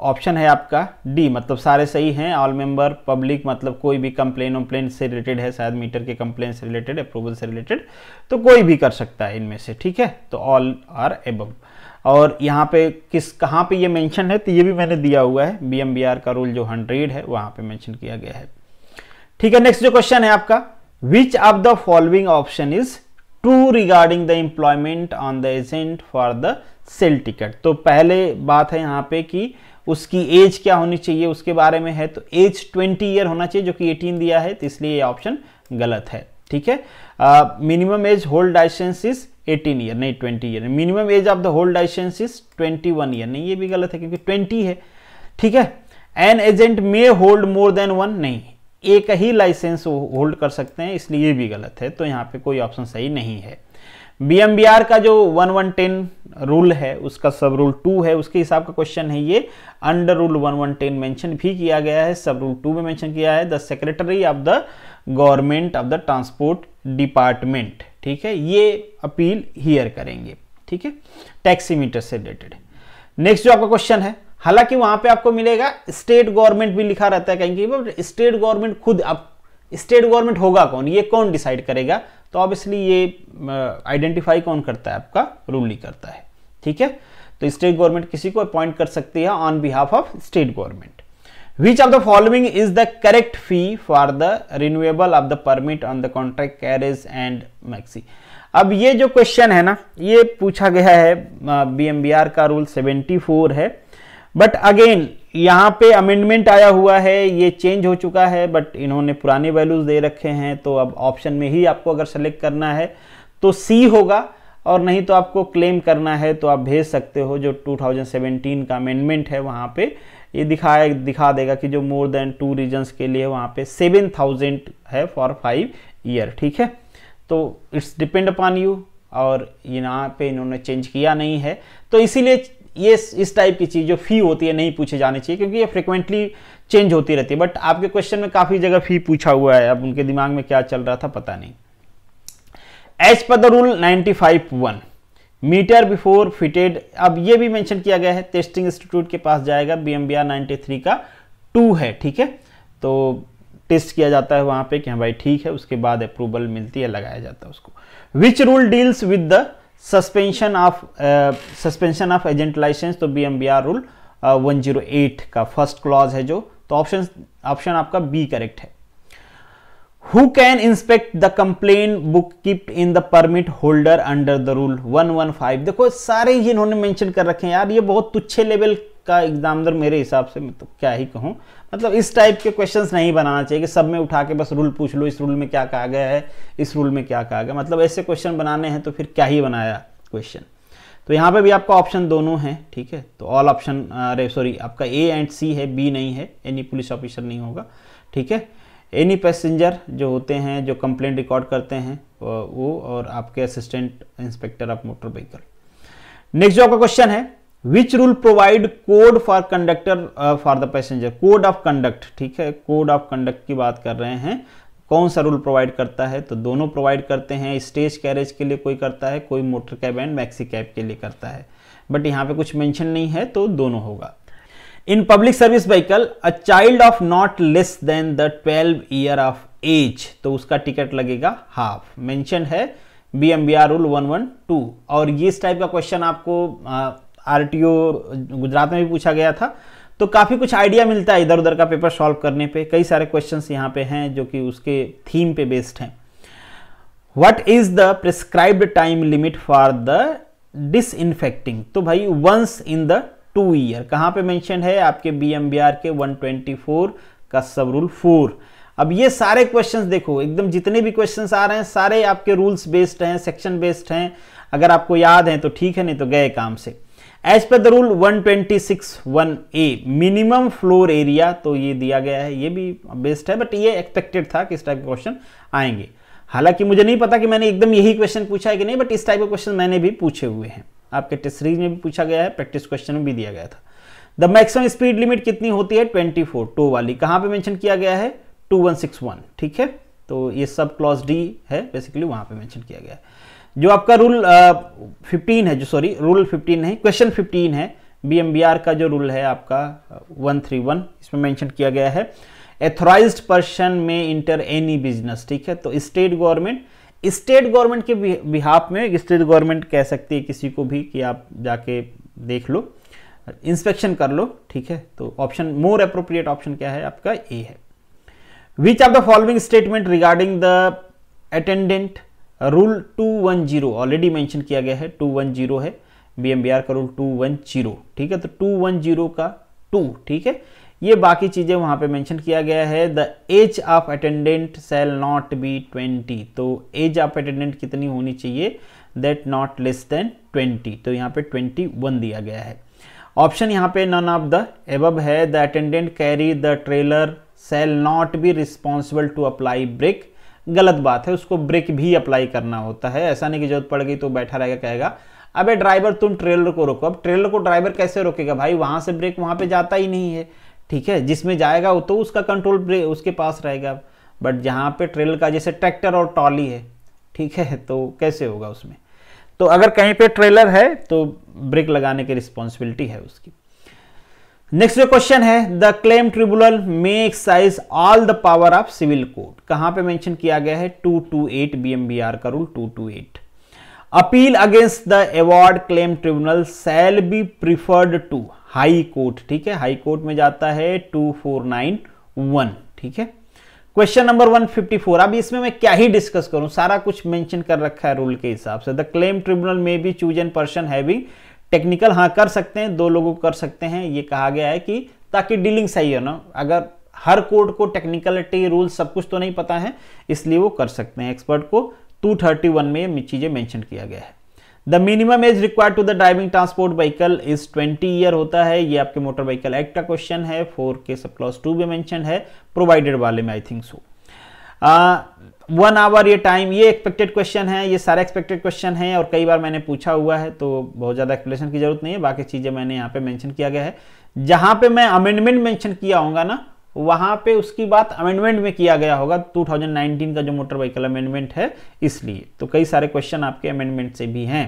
ऑप्शन है आपका डी मतलब सारे सही हैं ऑल मेंबर पब्लिक मतलब कोई भी कंप्लेन वम्प्लेन से रिलेटेड है शायद मीटर के कंप्लेन से रिलेटेड अप्रूवल से रिलेटेड तो कोई भी कर सकता है इनमें से ठीक है तो ऑल आर एबव और यहाँ पे किस कहाँ पे ये मेंशन है तो ये भी मैंने दिया हुआ है बी का रूल जो हंड्रेड है वहाँ पर मैंशन किया गया है ठीक है नेक्स्ट जो क्वेश्चन है आपका which of the following option is to regarding the employment on the agent for the sale ticket तो पहले बात है यहाँ पे कि उसकी एज क्या होनी चाहिए उसके बारे में है तो एज 20 ईयर होना चाहिए जो कि 18 दिया है तो इसलिए ये ऑप्शन गलत है ठीक है minimum age hold licence is 18 year नहीं 20 year minimum age of the hold licence is 21 year नहीं ये भी गलत है क्योंकि 20 है ठीक है an agent may hold more than one नहीं एक ही लाइसेंस होल्ड कर सकते हैं इसलिए ये भी गलत है तो यहाँ पे कोई ऑप्शन सही नहीं है बीएमबीआर का जो वन वन टेन रूल है उसका सब रूल टू है उसके हिसाब का क्वेश्चन है ये under rule one one ten mention भी किया गया है सब रूल टू में मैंशन किया है the secretary of the government of the transport department ठीक है ये अपील हियर करेंगे ठीक है टैक्सीमीटर से रिलेटेड नेक्स्ट जो आपका क्वेश्चन है हालांकि वहां पे आपको मिलेगा स्टेट गवर्नमेंट भी लिखा रहता है कहीं कहीं स्टेट गवर्नमेंट खुद अब स्टेट गवर्नमेंट होगा कौन ये कौन डिसाइड करेगा तो ऑब्वियसली ये आइडेंटिफाई कौन करता है आपका रूल ही करता है ठीक है तो स्टेट गवर्नमेंट किसी को अपॉइंट कर सकती है on behalf of state government which of the following is the correct fee for the renewable of the permit on the contract carriage and maxi अब ये जो क्वेश्चन है ना ये पूछा गया है बीएमबीआर का रूल फोर है बट अगेन यहाँ पे अमेंडमेंट आया हुआ है ये चेंज हो चुका है बट इन्होंने पुराने वैल्यूज़ दे रखे हैं तो अब ऑप्शन में ही आपको अगर सेलेक्ट करना है तो सी होगा और नहीं तो आपको क्लेम करना है तो आप भेज सकते हो जो 2017 का अमेंडमेंट है वहाँ पे ये दिखाए दिखा देगा कि जो मोर देन टू रीजन्स के लिए वहाँ पे 7000 है फॉर फाइव ईयर ठीक है तो इट्स डिपेंड अपॉन यू और यहाँ पे इन्होंने चेंज किया नहीं है तो इसीलिए ये इस टाइप की चीज़ जो फ़ी होती है नहीं पूछे जानी चाहिए क्योंकि ये फ्रिक्वेंटली चेंज होती रहती है बट आपके क्वेश्चन में काफ़ी जगह फ़ी पूछा हुआ है अब उनके दिमाग में क्या चल रहा था पता नहीं as per the rule ninety five one meter before fitted अब ये भी मेंशन किया गया है टेस्टिंग इंस्टीट्यूट के पास जाएगा बी एम का टू है ठीक है तो टेस्ट किया जाता है वहाँ पे कि हाँ भाई ठीक है उसके बाद अप्रूवल मिलती है लगाया जाता है उसको which rule deals with the suspension of suspension of agent licence तो B M B R rule one zero eight का फर्स्ट क्लॉज है जो तो ऑप्शन ऑप्शन आपका बी करेक्ट है who can inspect the complain book kept in the permit holder under the rule one one five देखो सारे ही इन्होंने कर रखे हैं यार ये बहुत तुच्छे लेवल का एग्जामिनर मेरे हिसाब से मैं तो क्या ही कहूँ मतलब इस टाइप के क्वेश्चंस नहीं बनाना चाहिए कि सब में उठा के बस रूल पूछ लो इस रूल में क्या कहा गया है इस रूल में क्या कहा गया मतलब ऐसे क्वेश्चन बनाने हैं तो फिर क्या ही बनाया क्वेश्चन तो यहाँ पे भी आपका ऑप्शन दोनों हैं ठीक है तो ऑल ऑप्शन अरे सॉरी आपका ए एंड सी है बी नहीं है एनी पुलिस ऑफिसर नहीं होगा ठीक है एनी पैसेंजर जो होते हैं जो कंप्लेंट रिकॉर्ड करते हैं वो और आपके assistant inspector of motor vehicle next जो आपका क्वेश्चन है which rule provide code for conductor for the passenger code of conduct ठीक है कोड ऑफ कंडक्ट की बात कर रहे हैं कौन सा रूल प्रोवाइड करता है तो दोनों प्रोवाइड करते हैं स्टेज कैरेज के लिए कोई करता है कोई motor cab and maxi cab के लिए करता है बट यहाँ पे कुछ मेंशन नहीं है तो दोनों होगा in public service vehicle a child of not less than the twelve year of age तो उसका टिकट लगेगा हाफ मेंशन है B M B R rule one one two और ये इस टाइप का क्वेश्चन आपको uh, आरटीओ गुजरात में भी पूछा गया था तो काफ़ी कुछ आइडिया मिलता है इधर उधर का पेपर सॉल्व करने पे कई सारे क्वेश्चंस यहाँ पे हैं जो कि उसके थीम पे बेस्ड हैं what is the prescribed time limit for the disinfecting तो भाई once in the two year कहाँ पे मेंशन है आपके बी के 124 का सब रूल फोर अब ये सारे क्वेश्चंस देखो एकदम जितने भी क्वेश्चंस आ रहे हैं सारे आपके रूल्स बेस्ड हैं सेक्शन बेस्ड हैं अगर आपको याद हैं तो ठीक है नहीं तो गए काम से as per the rule a minimum floor area तो ये दिया गया है ये भी बेस्ट है बट ये एक्सपेक्टेड था कि इस टाइप के क्वेश्चन आएंगे हालांकि मुझे नहीं पता कि मैंने एकदम यही क्वेश्चन पूछा है कि नहीं बट इस टाइप के क्वेश्चन मैंने भी पूछे हुए हैं आपके टेस्ट सीरीज में भी पूछा गया है प्रैक्टिस क्वेश्चन में भी दिया गया था द मैक्सिमम स्पीड लिमिट कितनी होती है 24 फोर टू वाली कहाँ पे मेंशन किया गया है 2161 ठीक है तो ये सब क्लॉज डी है बेसिकली वहाँ पे मेंशन किया गया है जो आपका रूल फिफ्टीन uh, है जो सॉरी रूल फिफ्टीन नहीं क्वेश्चन फिफ्टीन है बी का जो रूल है आपका वन थ्री वन इसमें मैंशन किया गया है authorise person may enter any business ठीक है तो स्टेट गवर्नमेंट स्टेट गवर्नमेंट के बिहाफ में स्टेट गवर्नमेंट कह सकती है किसी को भी कि आप जाके देख लो इंस्पेक्शन कर लो ठीक है तो ऑप्शन मोर अप्रोप्रिएट ऑप्शन क्या है आपका ए है which are the following statement regarding the attendant rule two one zero already mention किया गया है टू वन जीरो है बी एम बी आर का रूल टू वन जीरो ठीक है तो टू वन जीरो का टू ठीक है ये बाकी चीज़ें वहां पे मेंशन किया गया है the age of attendant shall not be twenty तो एज ऑफ अटेंडेंट कितनी होनी चाहिए that not less than twenty तो यहाँ पे ट्वेंटी वन दिया गया है ऑप्शन यहाँ पे नन ऑफ द एबब है the attendant carry the trailer shall not be responsible to apply brake गलत बात है उसको ब्रेक भी अप्लाई करना होता है ऐसा नहीं कि जरूरत पड़ गई तो बैठा रहेगा कहेगा अबे ड्राइवर तुम ट्रेलर को रोको अब ट्रेलर को ड्राइवर कैसे रोकेगा भाई वहाँ से ब्रेक वहाँ पर जाता ही नहीं है ठीक है जिसमें जाएगा वो तो उसका कंट्रोल उसके पास रहेगा बट जहाँ पर ट्रेलर का जैसे ट्रैक्टर और ट्रॉली है ठीक है तो कैसे होगा उसमें तो अगर कहीं पे ट्रेलर है तो ब्रेक लगाने की रिस्पॉन्सिबिलिटी है उसकी नेक्स्ट जो क्वेश्चन है the claim tribunal may exercise all the power of civil court कहां पे मेंशन किया गया है 228 आर का rule 228 appeal against the award claim tribunal shall be preferred to high court ठीक है हाई कोर्ट में जाता है 2491 ठीक है क्वेश्चन नंबर 154 अब इसमें मैं क्या ही डिस्कस करूं सारा कुछ मेंशन कर रखा है रूल के हिसाब से the claim tribunal may be choose an person having technical हाँ कर सकते हैं दो लोगों को कर सकते हैं ये कहा गया है कि ताकि डीलिंग सही हो ना अगर हर कोर्ट को टेक्निकलिटी रूल सब कुछ तो नहीं पता है इसलिए वो कर सकते हैं एक्सपर्ट को 231 में ये चीज़ें मेंशन किया गया है the minimum age required to the driving transport vehicle is 20 year होता है ये आपके मोटर व्हीकल एक्ट का क्वेश्चन है फोर के सब क्लॉस टू में मैंशन है प्रोवाइडेड वाले में I think so one hour ये टाइम ये एक्सपेक्टेड क्वेश्चन है ये सारे एक्सपेक्टेड क्वेश्चन हैं और कई बार मैंने पूछा हुआ है तो बहुत ज़्यादा एक्सप्लेन की जरूरत नहीं है बाकी चीज़ें मैंने यहाँ पे मेंशन किया गया है जहाँ पे मैं अमेंडमेंट मेंशन किया होगा ना वहाँ पे उसकी बात अमेंडमेंट में किया गया होगा 2019 का जो मोटर व्हीकल अमेंडमेंट है इसलिए तो कई सारे क्वेश्चन आपके अमेंडमेंट से भी हैं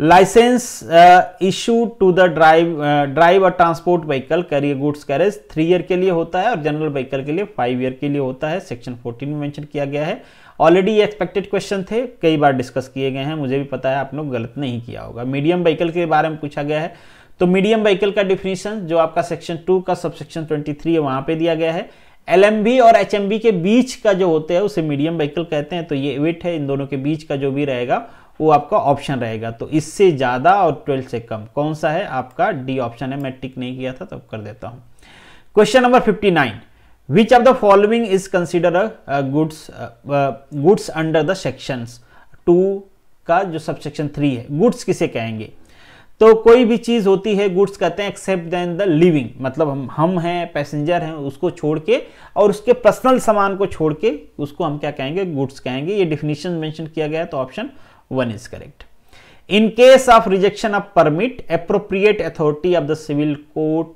licence uh, issue to the drive uh, drive और transport vehicle carrier goods carriage three year के लिए होता है और जनरल व्हीकल के लिए फाइव ईयर के लिए होता है सेक्शन 14 में मेंशन किया गया है ऑलरेडी एक्सपेक्टेड क्वेश्चन थे कई बार डिस्कस किए गए हैं मुझे भी पता है आप लोग गलत नहीं किया होगा मीडियम व्हीकल के बारे में पूछा गया है तो मीडियम व्हीकल का डिफिनीशन जो आपका सेक्शन टू का सब सेक्शन ट्वेंटी है वहाँ पर दिया गया है एल और एच के बीच का जो होते हैं उसे मीडियम व्हीकल कहते हैं तो ये वेट है इन दोनों के बीच का जो भी रहेगा वो आपका ऑप्शन रहेगा तो इससे ज़्यादा और ट्वेल्थ से कम कौन सा है आपका डी ऑप्शन है मैं टिक नहीं किया था तब तो कर देता हूँ question number fifty nine which of the following is consider goods goods under the uh, two का जो सब सेक्शन थ्री है गुड्स किसे कहेंगे तो कोई भी चीज़ होती है गुड्स कहते हैं एक्सेप्ट देन द लिविंग मतलब हम हम हैं पैसेंजर हैं उसको छोड़ के और उसके पर्सनल सामान को छोड़ के उसको हम क्या कहेंगे गुड्स कहेंगे ये डिफिनीशन मेंशन किया गया है तो option one is correct in case of rejection of permit appropriate authority of the civil court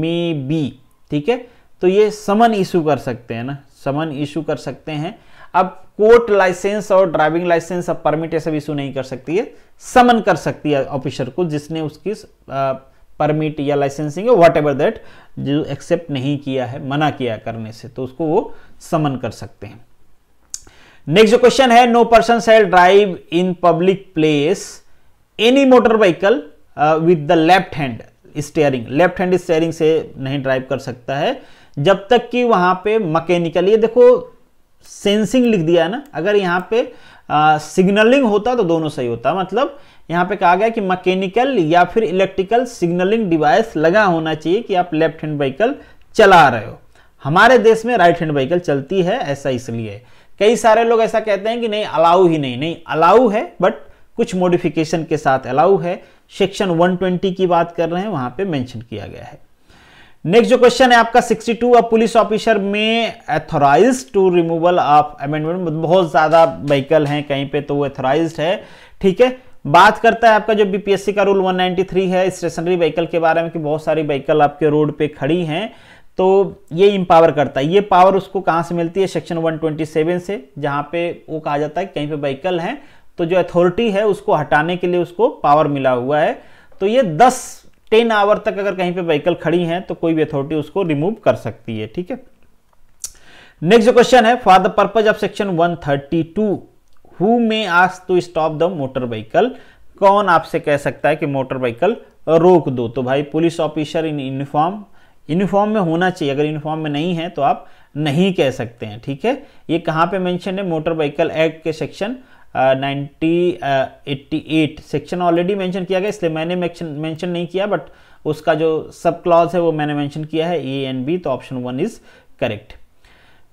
may be ठीक है तो ये समन इशू कर सकते हैं ना समन इशू कर सकते हैं अब कोर्ट लाइसेंस और ड्राइविंग लाइसेंस अब परमिट ये सब इशू नहीं कर सकती है समन कर सकती है ऑफिसर को जिसने उसकी परमिट या लाइसेंसिंग वॉट एवर दैट जो एक्सेप्ट नहीं किया है मना किया करने से तो उसको वो समन कर सकते हैं नेक्स्ट जो क्वेश्चन है no person shall drive in public place any motor vehicle with the left hand steering left hand steering से नहीं ड्राइव कर सकता है जब तक कि वहां पे मैकेनिकल ये देखो सेंसिंग लिख दिया है ना अगर यहाँ पे सिग्नलिंग uh, होता तो दोनों सही होता मतलब यहाँ पे कहा गया कि मैकेनिकल या फिर इलेक्ट्रिकल सिग्नलिंग डिवाइस लगा होना चाहिए कि आप लेफ्ट हैंड व्हीकल चला रहे हो हमारे देश में राइट हैंड व्हीकल चलती है ऐसा इसलिए कई सारे लोग ऐसा कहते हैं कि नहीं अलाउ ही नहीं नहीं अलाउ है बट कुछ मॉडिफिकेशन के साथ अलाउ है सेक्शन 120 की बात कर रहे हैं वहां पे मेंशन किया गया है नेक्स्ट जो क्वेश्चन है आपका 62 अब police officer may authorise to removal of amendment बहुत ज़्यादा व्हीकल हैं कहीं पे तो वो एथोराइज है ठीक है बात करता है आपका जो बीपीएससी का रूल 193 है स्टेशनरी व्हीकल के बारे में कि बहुत सारी व्हीकल आपके रोड पे खड़ी हैं तो ये इम्पावर करता है ये पावर उसको कहाँ से मिलती है सेक्शन 127 से जहाँ पे वो कहा जाता है कहीं पे व्हीकल हैं तो जो अथॉरिटी है उसको हटाने के लिए उसको पावर मिला हुआ है तो ये 10 10 आवर तक अगर कहीं पे व्हीकल खड़ी हैं तो कोई भी अथॉरिटी उसको रिमूव कर सकती है ठीक है नेक्स्ट जो क्वेश्चन है for the purpose of section one who may ask to stop the motor vehicle कौन आपसे कह सकता है कि मोटर व्हीकल रोक दो तो भाई police officer in uniform uniform में होना चाहिए अगर यूनिफॉर्म में नहीं है तो आप नहीं कह सकते हैं ठीक है ये कहाँ पे मेंशन है मोटर व्हीकल एक्ट के section ninety eighty eight section already mention किया गया इसलिए मैंने मेंशन नहीं किया बट उसका जो सब क्लॉज है वो मैंने मेंशन किया है ए एंड बी तो option one is correct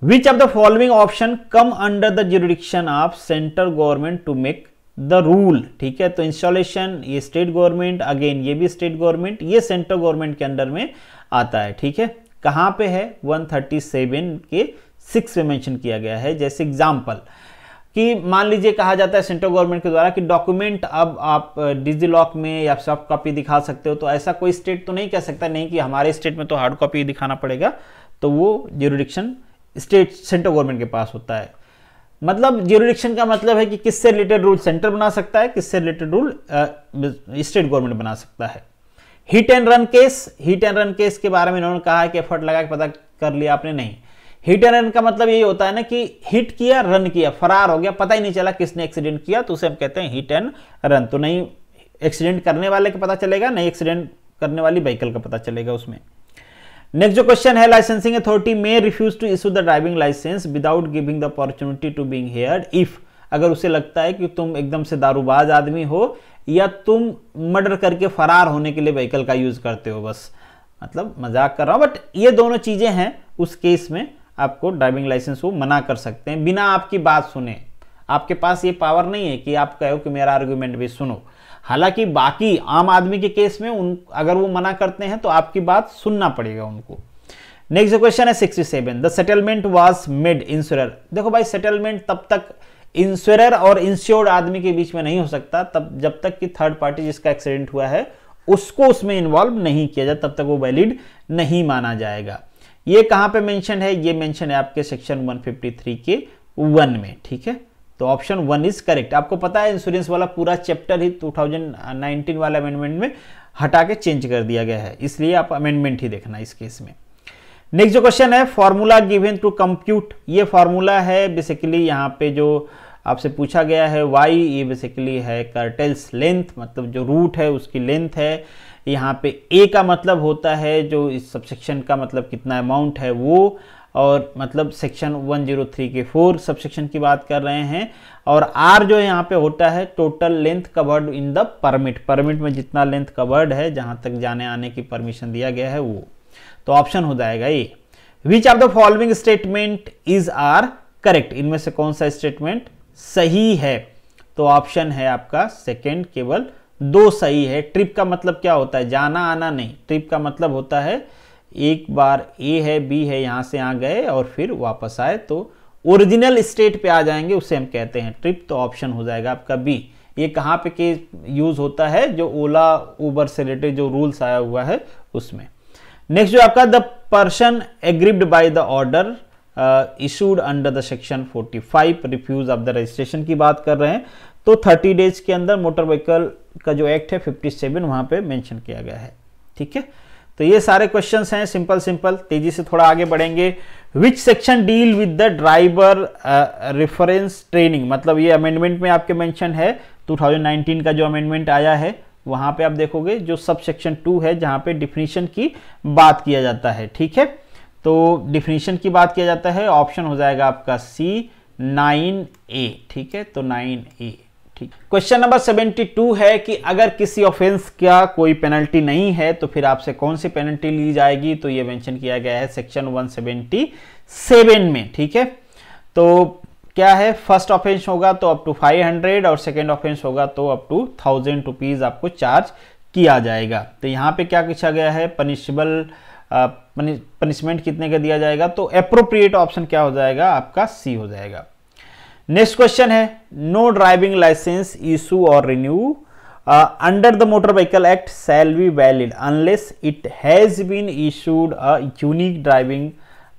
which of the following option come under the jurisdiction of central government to make the rule ठीक है तो इंस्टॉलेशन ये स्टेट गवर्नमेंट अगेन ये भी स्टेट गवर्नमेंट ये सेंट्रल गवर्नमेंट के under में आता है ठीक है कहाँ पे है 137 के सिक्स में मेंशन किया गया है जैसे एग्जाम्पल कि मान लीजिए कहा जाता है सेंट्रल गवर्नमेंट के द्वारा कि डॉक्यूमेंट अब आप डिजी लॉक में या सॉफ्ट कॉपी दिखा सकते हो तो ऐसा कोई स्टेट तो नहीं कह सकता नहीं कि हमारे स्टेट में तो हार्ड कॉपी दिखाना पड़ेगा तो वो जरूरिक्शन स्टेट सेंट्रल गवर्नमेंट के पास होता है मतलब ज्यूरिडिक्शन का मतलब है कि किससे रिलेटेड रूल सेंटर बना सकता है किससे रिलेटेड रूल स्टेट गवर्नमेंट बना सकता है hit and run case hit and run case के बारे में इन्होंने कहा कि एफर्ट लगा के पता कर लिया आपने नहीं हिट एंड रन का मतलब यही होता है ना कि हिट किया रन किया फरार हो गया पता ही नहीं चला किसने एक्सीडेंट किया तो उसे हम कहते हैं हिट एंड रन तो नहीं एक्सीडेंट करने वाले का पता चलेगा नहीं एक्सीडेंट करने वाली व्हीकल का पता चलेगा उसमें नेक्स्ट जो क्वेश्चन है licensing authority may refuse to issue the driving licence without giving the opportunity to being hear if अगर उसे लगता है कि तुम एकदम से दारूबाज आदमी हो या तुम मर्डर करके फरार होने के लिए व्हीकल का यूज करते हो बस मतलब मजाक कर रहा हूँ बट ये दोनों चीज़ें हैं उस केस में आपको ड्राइविंग लाइसेंस वो मना कर सकते हैं बिना आपकी बात सुने आपके पास ये पावर नहीं है कि आप कहो कि मेरा आर्ग्यूमेंट भी सुनो हालांकि बाकी आम आदमी के केस में उन अगर वो मना करते हैं तो आपकी बात सुनना पड़ेगा उनको नेक्स्ट क्वेश्चन है sixty seven the settlement was made insure देखो भाई सेटलमेंट तब तक इंश्योर और इंश्योर्ड आदमी के बीच में नहीं हो सकता तब जब तक कि थर्ड पार्टी जिसका एक्सीडेंट हुआ है उसको उसमें इन्वॉल्व नहीं किया जाए तब तक वो वैलिड नहीं माना जाएगा ये कहां पे मेंशन है ये मेंशन है आपके सेक्शन 153 के वन में ठीक है तो ऑप्शन वन इज करेक्ट आपको पता है इंश्योरेंस वाला पूरा चैप्टर ही 2019 वाला अमेंडमेंट में हटा के चेंज कर दिया गया है इसलिए आप अमेंडमेंट ही देखना इस केस में नेक्स्ट जो क्वेश्चन है फॉर्मूला गिवेन टू कंप्यूट ये फॉर्मूला है बेसिकली यहाँ पे जो आपसे पूछा गया है वाई ये बेसिकली है कर्टेल्स लेंथ मतलब जो रूट है उसकी लेंथ है यहाँ पे ए का मतलब होता है जो इस सबसेक्शन का मतलब कितना अमाउंट है वो और मतलब सेक्शन 103 के फोर सब सेक्शन की बात कर रहे हैं और आर जो यहाँ पे होता है total length covered in the permit permit में जितना लेंथ कवर्ड है जहाँ तक जाने आने की परमिशन दिया गया है वो तो ऑप्शन हो जाएगा ये which are the following statement is are correct इनमें से कौन सा स्टेटमेंट सही है तो ऑप्शन है आपका सेकेंड केवल दो सही है ट्रिप का मतलब क्या होता है जाना आना नहीं ट्रिप का मतलब होता है एक बार ए है बी है यहाँ से यहाँ गए और फिर वापस आए तो ओरिजिनल स्टेट पे आ जाएंगे उसे हम कहते हैं ट्रिप तो ऑप्शन हो जाएगा आपका बी ये कहाँ पे के यूज़ होता है जो ओला ऊबर से रिलेटेड जो रूल्स आया हुआ है उसमें नेक्स्ट जो आपका the person aggrieved by the order issued under the section 45 refuse of the registration की बात कर रहे हैं तो 30 डेज के अंदर मोटर व्हीकल का जो एक्ट है 57 सेवन वहाँ पर मैंशन किया गया है ठीक है तो ये सारे क्वेश्चन हैं सिंपल सिंपल तेजी से थोड़ा आगे बढ़ेंगे which section deal with the driver reference training मतलब ये अमेंडमेंट में आपके मेंशन है 2019 का जो अमेंडमेंट आया है वहां पे आप देखोगे जो सब सेक्शन टू है जहां पे डिफिनीशन की बात किया जाता है ठीक है तो डिफिनीशन की बात किया जाता है ऑप्शन हो जाएगा आपका सी नाइन ए ठीक है तो नाइन ए ठीक क्वेश्चन नंबर 72 है कि अगर किसी ऑफेंस का कोई पेनल्टी नहीं है तो फिर आपसे कौन सी पेनल्टी ली जाएगी तो ये मेंशन किया गया है सेक्शन 177 में ठीक है तो क्या है फर्स्ट ऑफेंस होगा तो अप टू 500 और सेकेंड ऑफेंस होगा तो अप टू थाउजेंड रुपीज़ आपको चार्ज किया जाएगा तो यहाँ पे क्या पूछा गया है पनिशबल पनिशमेंट कितने का दिया जाएगा तो अप्रोप्रिएट ऑप्शन क्या हो जाएगा आपका सी हो जाएगा नेक्स्ट क्वेश्चन है नो ड्राइविंग लाइसेंस इशू और renew under the motor vehicle act shall be valid unless it has been issued a unique driving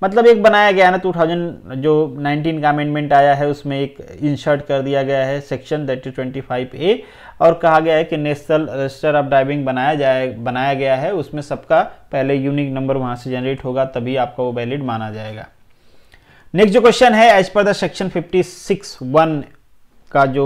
मतलब एक बनाया गया है ना टू थाउजेंड जो 19 का अमेंडमेंट आया है उसमें एक इंसर्ट कर दिया गया है section that is twenty five A और कहा गया है कि नेशनल रजिस्टर ऑफ ड्राइविंग बनाया जाए बनाया गया है उसमें सबका पहले यूनिक नंबर वहाँ से जनरेट होगा तभी आपका वो वैलिड माना जाएगा नेक्स्ट जो क्वेश्चन है as per the section fifty six one का जो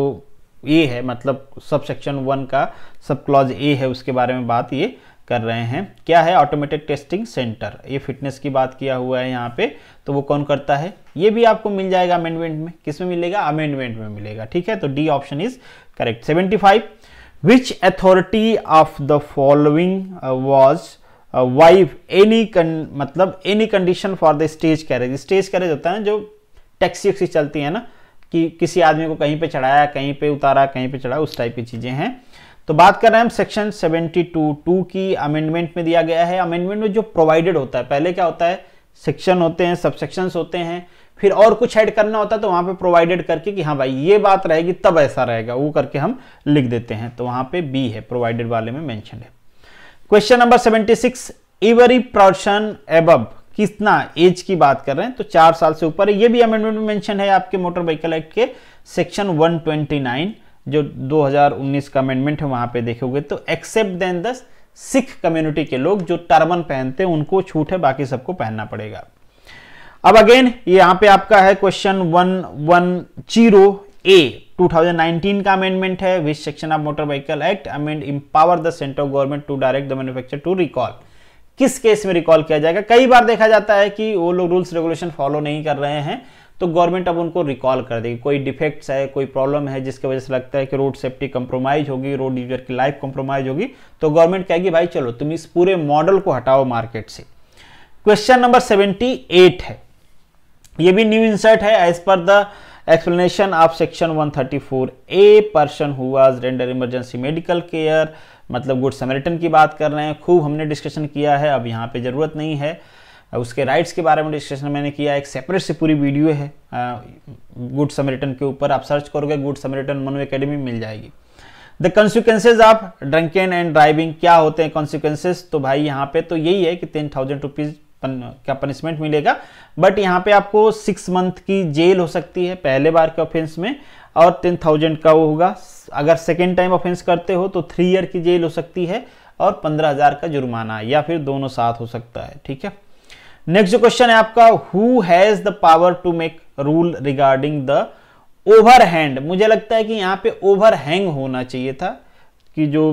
ए है मतलब सब सेक्शन वन का सब क्लॉज ए है उसके बारे में बात ये कर रहे हैं क्या है ऑटोमेटिक टेस्टिंग सेंटर ये फिटनेस की बात किया हुआ है यहाँ पे तो वो कौन करता है ये भी आपको मिल जाएगा अमेंडमेंट में किस में मिलेगा अमेंडमेंट में मिलेगा ठीक है तो D option is correct 75 which authority of the following was waive any मतलब any condition for the stage carriage stage carriage होता है ना जो टैक्सी वैक्सी चलती है ना कि किसी आदमी को कहीं पे चढ़ाया कहीं पे उतारा कहीं पे चढ़ा उस टाइप की चीज़ें हैं तो बात कर रहे हैं हम सेक्शन 72 टू की अमेंडमेंट में दिया गया है अमेंडमेंट में जो प्रोवाइडेड होता है पहले क्या होता है सेक्शन होते हैं सबसेक्शंस होते हैं फिर और कुछ ऐड करना होता है तो वहाँ पे प्रोवाइडेड करके कि हाँ भाई ये बात रहेगी तब ऐसा रहेगा वो करके हम लिख देते हैं तो वहाँ पे बी है प्रोवाइडेड वाले में मैंशन है question number 76 every portion above कितना एज की बात कर रहे हैं तो चार साल से ऊपर ये भी अमेंडमेंट में मेंशन है आपके मोटर व्हीकल एक्ट के सेक्शन 129 जो 2019 का अमेंडमेंट है वहां पे देखोगे तो except than the Sikh community के लोग जो टर्बन पहनते हैं उनको छूट है बाकी सबको पहनना पड़ेगा अब अगेन यहाँ पे आपका है question one one zero A 2019 का अमेंडमेंट है which section of motor vehicle act amend empower the central government to direct the manufacture to recall किस केस में रिकॉल किया जाएगा कई बार देखा जाता है कि वो लोग रूल्स रेगुलेशन फॉलो नहीं कर रहे हैं तो गवर्नमेंट अब उनको रिकॉल कर देगी कोई डिफेक्ट्स है कोई प्रॉब्लम है जिसकी वजह से लगता है कि रोड सेफ्टी कंप्रोमाइज होगी रोड यूजर की लाइफ कंप्रोमाइज होगी तो गवर्नमेंट कहेगी भाई चलो तुम इस पूरे मॉडल को हटाओ मार्केट से क्वेश्चन नंबर 78 है ये भी न्यू इंसर्ट है as per the explanation of section 134 four A who was render emergency medical care मतलब गुड समरिटन की बात कर रहे हैं खूब हमने डिस्कशन किया है अब यहाँ पे ज़रूरत नहीं है उसके राइट्स के बारे में डिस्कशन मैंने किया एक सेपरेट से पूरी वीडियो है गुड समरिटन के ऊपर आप सर्च करोगे गुड समरिटन मनु अकेडमी मिल जाएगी the consequences of drunken and driving क्या होते हैं कॉन्सिक्वेंसेज तो भाई यहाँ पे तो यही है कि टेन थाउजेंड रुपीज़ पन, क्या पनिशमेंट मिलेगा बट यहाँ पे आपको सिक्स मंथ की जेल हो सकती है पहले बार के ऑफेंस में और टेन थाउजेंड का वो होगा अगर सेकेंड टाइम ऑफेंस करते हो तो थ्री ईयर की जेल हो सकती है और पंद्रह हजार का जुर्माना या फिर दोनों साथ हो सकता है ठीक है नेक्स्ट जो क्वेश्चन है आपका who has the power to make rule regarding the over hand मुझे लगता है कि यहाँ पे ओवर हैंग होना चाहिए था कि जो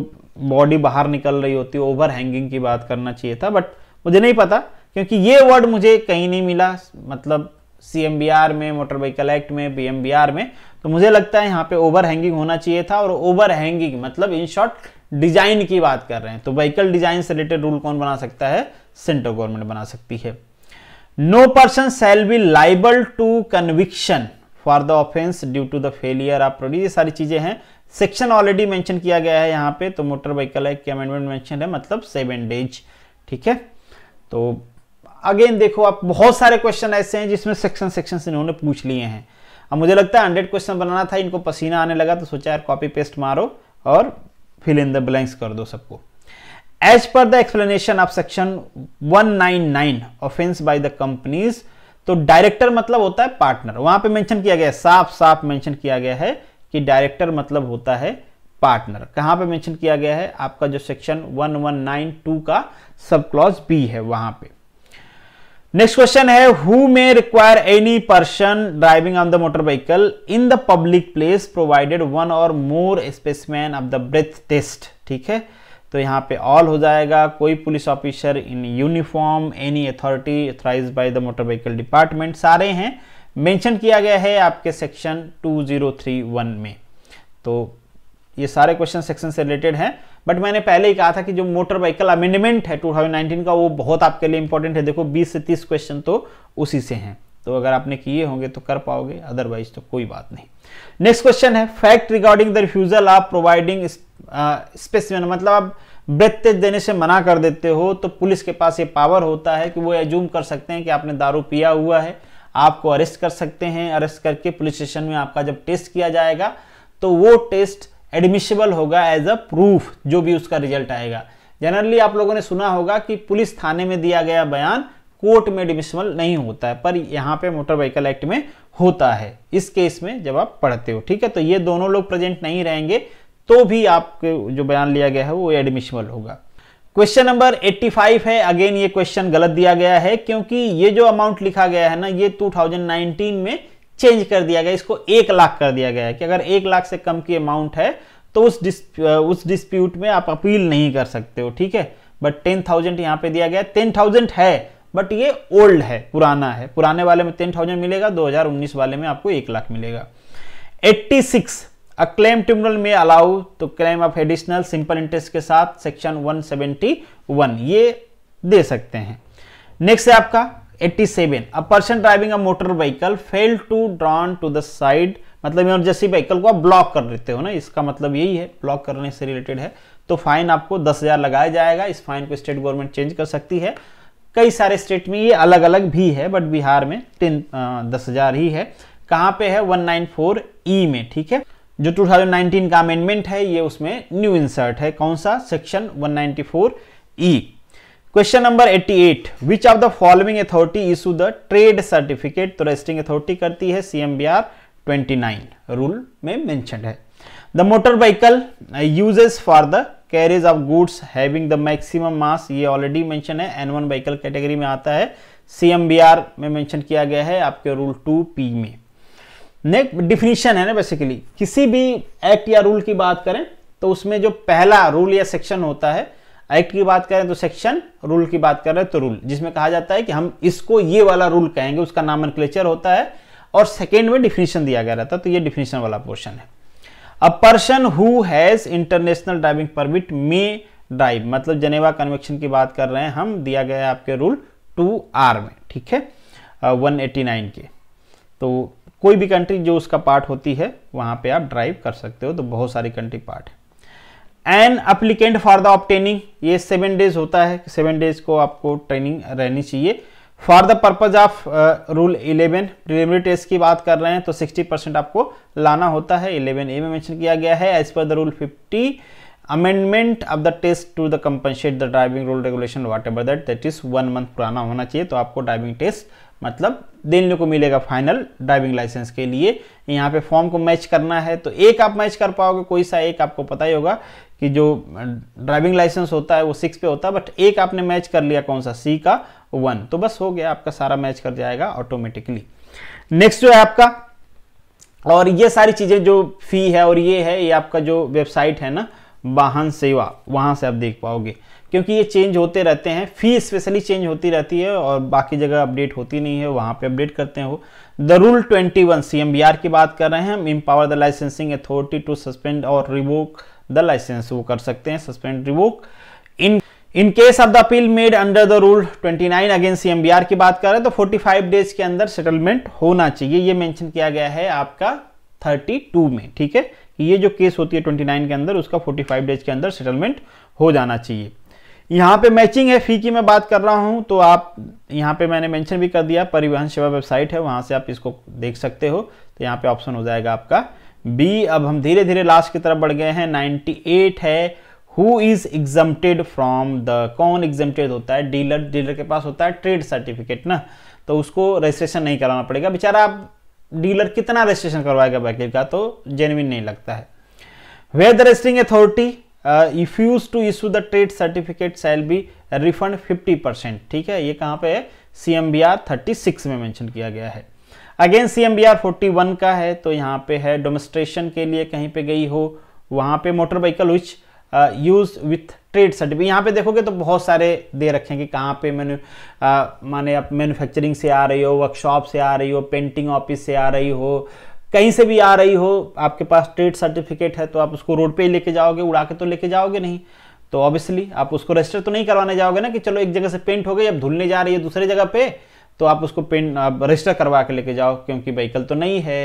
बॉडी बाहर निकल रही होती है ओवर हैंगिंग की बात करना चाहिए था बट मुझे नहीं पता क्योंकि ये वर्ड मुझे कहीं नहीं मिला मतलब सी में मोटर व्हीकल एक्ट में बी में तो मुझे लगता है यहाँ पे ओवर हैंगिंग होना चाहिए था और ओवर हैंगिंग मतलब इन शॉर्ट डिजाइन की बात कर रहे हैं तो व्हीकल डिजाइन से रिलेटेड रूल कौन बना सकता है सेंट्रल गवर्नमेंट बना सकती है no person shall be liable to conviction for the offence due to the failure of produce ये सारी चीजें हैं सेक्शन ऑलरेडी मेंशन किया गया है यहाँ पे तो मोटर व्हीकल एक्ट के अमेंडमेंट मेंशन है मतलब सेवन डेज ठीक है तो अगेन देखो आप बहुत सारे क्वेश्चन ऐसे हैं जिसमें सेक्शन सेक्शन से इन्होंने पूछ लिए हैं अब मुझे लगता है हंड्रेड क्वेश्चन बनाना था इनको पसीना आने लगा तो सोचा यार कॉपी पेस्ट मारो और फिल इन द ब्लैंक्स कर दो सबको as per the explanation of section 199 offence by the companies तो डायरेक्टर मतलब होता है पार्टनर वहां पे मेंशन किया गया साफ साफ मेंशन किया गया है कि डायरेक्टर मतलब होता है पार्टनर कहां पे मेंशन किया गया है आपका जो सेक्शन 1192 का सब क्लॉज बी है वहां पे नेक्स्ट क्वेश्चन है who may require any person driving on the motor vehicle in the public place provided one और more specimen of the breath test ठीक है तो यहाँ पे ऑल हो जाएगा कोई police officer in uniform any authority authorise by the motor vehicle department सारे हैं मेंशन किया गया है आपके सेक्शन 2031 में तो ये सारे क्वेश्चन सेक्शन से रिलेटेड हैं बट मैंने पहले ही कहा था कि जो मोटर व्हीकल अमेंडमेंट है 2019 का वो बहुत आपके लिए इंपॉर्टेंट है देखो 20 से 30 क्वेश्चन तो उसी से हैं तो अगर आपने किए होंगे तो कर पाओगे अदरवाइज तो कोई बात नहीं नेक्स्ट क्वेश्चन है fact regarding the refusal of providing specimen मतलब आप ब्रेथ देने से मना कर देते हो तो पुलिस के पास ये पावर होता है कि वो एज्यूम कर सकते हैं कि आपने दारू पिया हुआ है आपको अरेस्ट कर सकते हैं अरेस्ट करके पुलिस स्टेशन में आपका जब टेस्ट किया जाएगा तो वो टेस्ट एडमिशिबल होगा एज अ प्रूफ जो भी उसका रिजल्ट आएगा जनरली आप लोगों ने सुना होगा कि पुलिस थाने में दिया गया बयान कोर्ट में एडमिशिबल नहीं होता है पर यहाँ पे मोटर व्हीकल एक्ट में होता है इस केस में जब आप पढ़ते हो ठीक है तो ये दोनों लोग प्रेजेंट नहीं रहेंगे तो भी आपके जो बयान लिया गया है वो एडमिशिबल होगा क्वेश्चन नंबर 85 है अगेन ये क्वेश्चन गलत दिया गया है क्योंकि ये जो अमाउंट लिखा गया है ना ये 2019 में चेंज कर दिया गया इसको एक लाख कर दिया गया है कि अगर एक लाख से कम की अमाउंट है तो उस डिस्प, उस डिस्प्यूट में आप अपील नहीं कर सकते हो ठीक है बट टेन थाउजेंड यहाँ पे दिया गया टेन थाउजेंड है बट ये ओल्ड है पुराना है पुराने वाले में टेन थाउजेंड मिलेगा दो हजार उन्नीस वाले में आपको एक लाख मिलेगा eighty six a claim tribunal में अलाउ तो claim of additional simple interest के साथ सेक्शन वन ये दे सकते हैं नेक्स्ट है आपका 87 a person driving a motor vehicle failed to drawn to the side मतलब इमरजेंसी व्हीकल को आप ब्लॉक कर देते हो ना इसका मतलब यही है ब्लॉक करने से रिलेटेड है तो फाइन आपको दस हजार लगाया जाएगा इस फाइन को स्टेट गवर्नमेंट चेंज कर सकती है कई सारे स्टेट में ये अलग अलग भी है बट बिहार में टेन दस हजार ही है कहाँ पे है 194 ई में ठीक है जो 2019 का अमेंडमेंट है ये उसमें न्यू इंसर्ट है कौन सा section 194 E question number 88 which of the following authority issue the trade certificate तो रेस्टिंग अथॉरिटी करती है सीएमबीआर 29 रूल में मेंशन है the motor vehicle used for the carriage of goods having the maximum mass ये already mention है N one vehicle category में आता है सीएमबीआर में मेंशन किया गया है आपके रूल टू पी में नेक्स्ट डिफिनीशन है ना बेसिकली किसी भी एक्ट या रूल की बात करें तो उसमें जो पहला रूल या सेक्शन होता है एक्ट की बात करें तो सेक्शन रूल की बात करें तो रूल जिसमें कहा जाता है कि हम इसको ये वाला रूल कहेंगे उसका नामन होता है और सेकेंड में डिफिनेशन दिया गया रहता है तो ये डिफिनेशन वाला पोर्शन है a person who has international driving permit may drive मतलब जनेवा कन्वेक्शन की बात कर रहे हैं हम दिया गया आपके रूल टू आर में ठीक है वन एटी नाइन के तो कोई भी कंट्री जो उसका पार्ट होती है वहां पे आप ड्राइव कर सकते हो तो बहुत सारी कंट्री पार्ट है an applicant for the obtaining ये सेवन डेज होता है सेवन डेज को आपको ट्रेनिंग रहनी चाहिए for the purpose of rule eleven preliminary test की बात कर रहे हैं तो सिक्सटी परसेंट आपको लाना होता है इलेवन ए में मेंशन किया गया है as per the rule fifty amendment of the test to the compensate the driving rule regulation whatever that that is one month पुराना होना चाहिए तो आपको ड्राइविंग टेस्ट मतलब देने को मिलेगा फाइनल ड्राइविंग लाइसेंस के लिए यहाँ पे फॉर्म को मैच करना है तो एक आप मैच कर पाओगे कोई सा एक आपको पता ही होगा कि जो ड्राइविंग लाइसेंस होता है वो सिक्स पे होता है बट एक आपने मैच कर लिया कौन सा सी का वन तो बस हो गया आपका सारा मैच कर जाएगा ऑटोमेटिकली नेक्स्ट जो है आपका और ये सारी चीज़ें जो फी है और ये है ये आपका जो वेबसाइट है ना वाहन सेवा वहां से आप देख पाओगे क्योंकि ये चेंज होते रहते हैं फी स्पेशली चेंज होती रहती है और बाकी जगह अपडेट होती नहीं है वहां पे अपडेट करते हैं वो द रूल 21 वन की बात कर रहे हैं हम empower the licensing authority to suspend और रिवोक द लाइसेंस वो कर सकते हैं suspend revoke in in case of the appeal made under the rule 29 against CMBR की बात करें तो 45 डेज के अंदर सेटलमेंट होना चाहिए ये मेंशन किया गया है आपका 32 में ठीक है कि ये जो केस होती है 29 के अंदर उसका 45 डेज के अंदर सेटलमेंट हो जाना चाहिए यहाँ पे मैचिंग है फी की मैं बात कर रहा हूँ तो आप यहाँ पे मैंने मैंशन भी कर दिया परिवहन सेवा वेबसाइट है वहाँ से आप इसको देख सकते हो तो यहाँ पे ऑप्शन हो जाएगा आपका बी अब हम धीरे धीरे लास्ट की तरफ बढ़ गए हैं 98 है who is exempted from the कौन एग्जम्प्टेड होता है डीलर डीलर के पास होता है ट्रेड सर्टिफिकेट ना तो उसको रजिस्ट्रेशन नहीं कराना पड़ेगा बेचारा आप डीलर कितना रजिस्ट्रेशन करवाएगा वकील का तो जेनविन नहीं लगता है where the registering authority use to issue the trade certificate shall be refund 50 percent ठीक है ये कहाँ पे है C M B R thirty six में मैंशन किया गया है again C M B R forty one का है तो यहाँ पे है डोमेस्ट्रेशन के लिए कहीं पे गई हो वहाँ पे motor vehicle which use with trade certificate यहाँ पे देखोगे तो बहुत सारे दे रखे हैं कि कहाँ पे मैनु uh, माने आप मैन्युफैक्चरिंग से आ रही हो वर्कशॉप से आ रही हो पेंटिंग ऑफिस से आ रही हो कहीं से भी आ रही हो आपके पास ट्रेड सर्टिफिकेट है तो आप उसको रोड पे ही लेके जाओगे उड़ा के तो लेके जाओगे नहीं तो ऑब्वियसली आप उसको रजिस्टर तो नहीं करवाने जाओगे ना कि चलो एक जगह से पेंट हो गई अब धुलने जा रही है दूसरे जगह पे तो आप उसको पेन आप रजिस्टर करवा के लेके जाओ क्योंकि व्हीकल तो नहीं है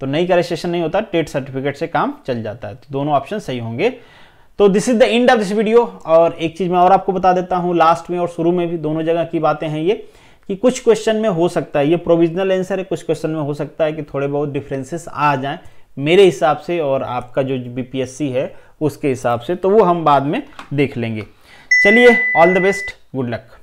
तो नई का रजिस्ट्रेशन नहीं होता टेट सर्टिफिकेट से काम चल जाता है तो दोनों ऑप्शन सही होंगे तो this is the end of this video और एक चीज़ मैं और आपको बता देता हूँ लास्ट में और शुरू में भी दोनों जगह की बातें हैं ये कि कुछ क्वेश्चन में हो सकता है ये प्रोविजनल आंसर है कुछ क्वेश्चन में हो सकता है कि थोड़े बहुत डिफरेंसेस आ जाएं मेरे हिसाब से और आपका जो बीपीएससी है उसके हिसाब से तो वो हम बाद में देख लेंगे चलिए all the best good luck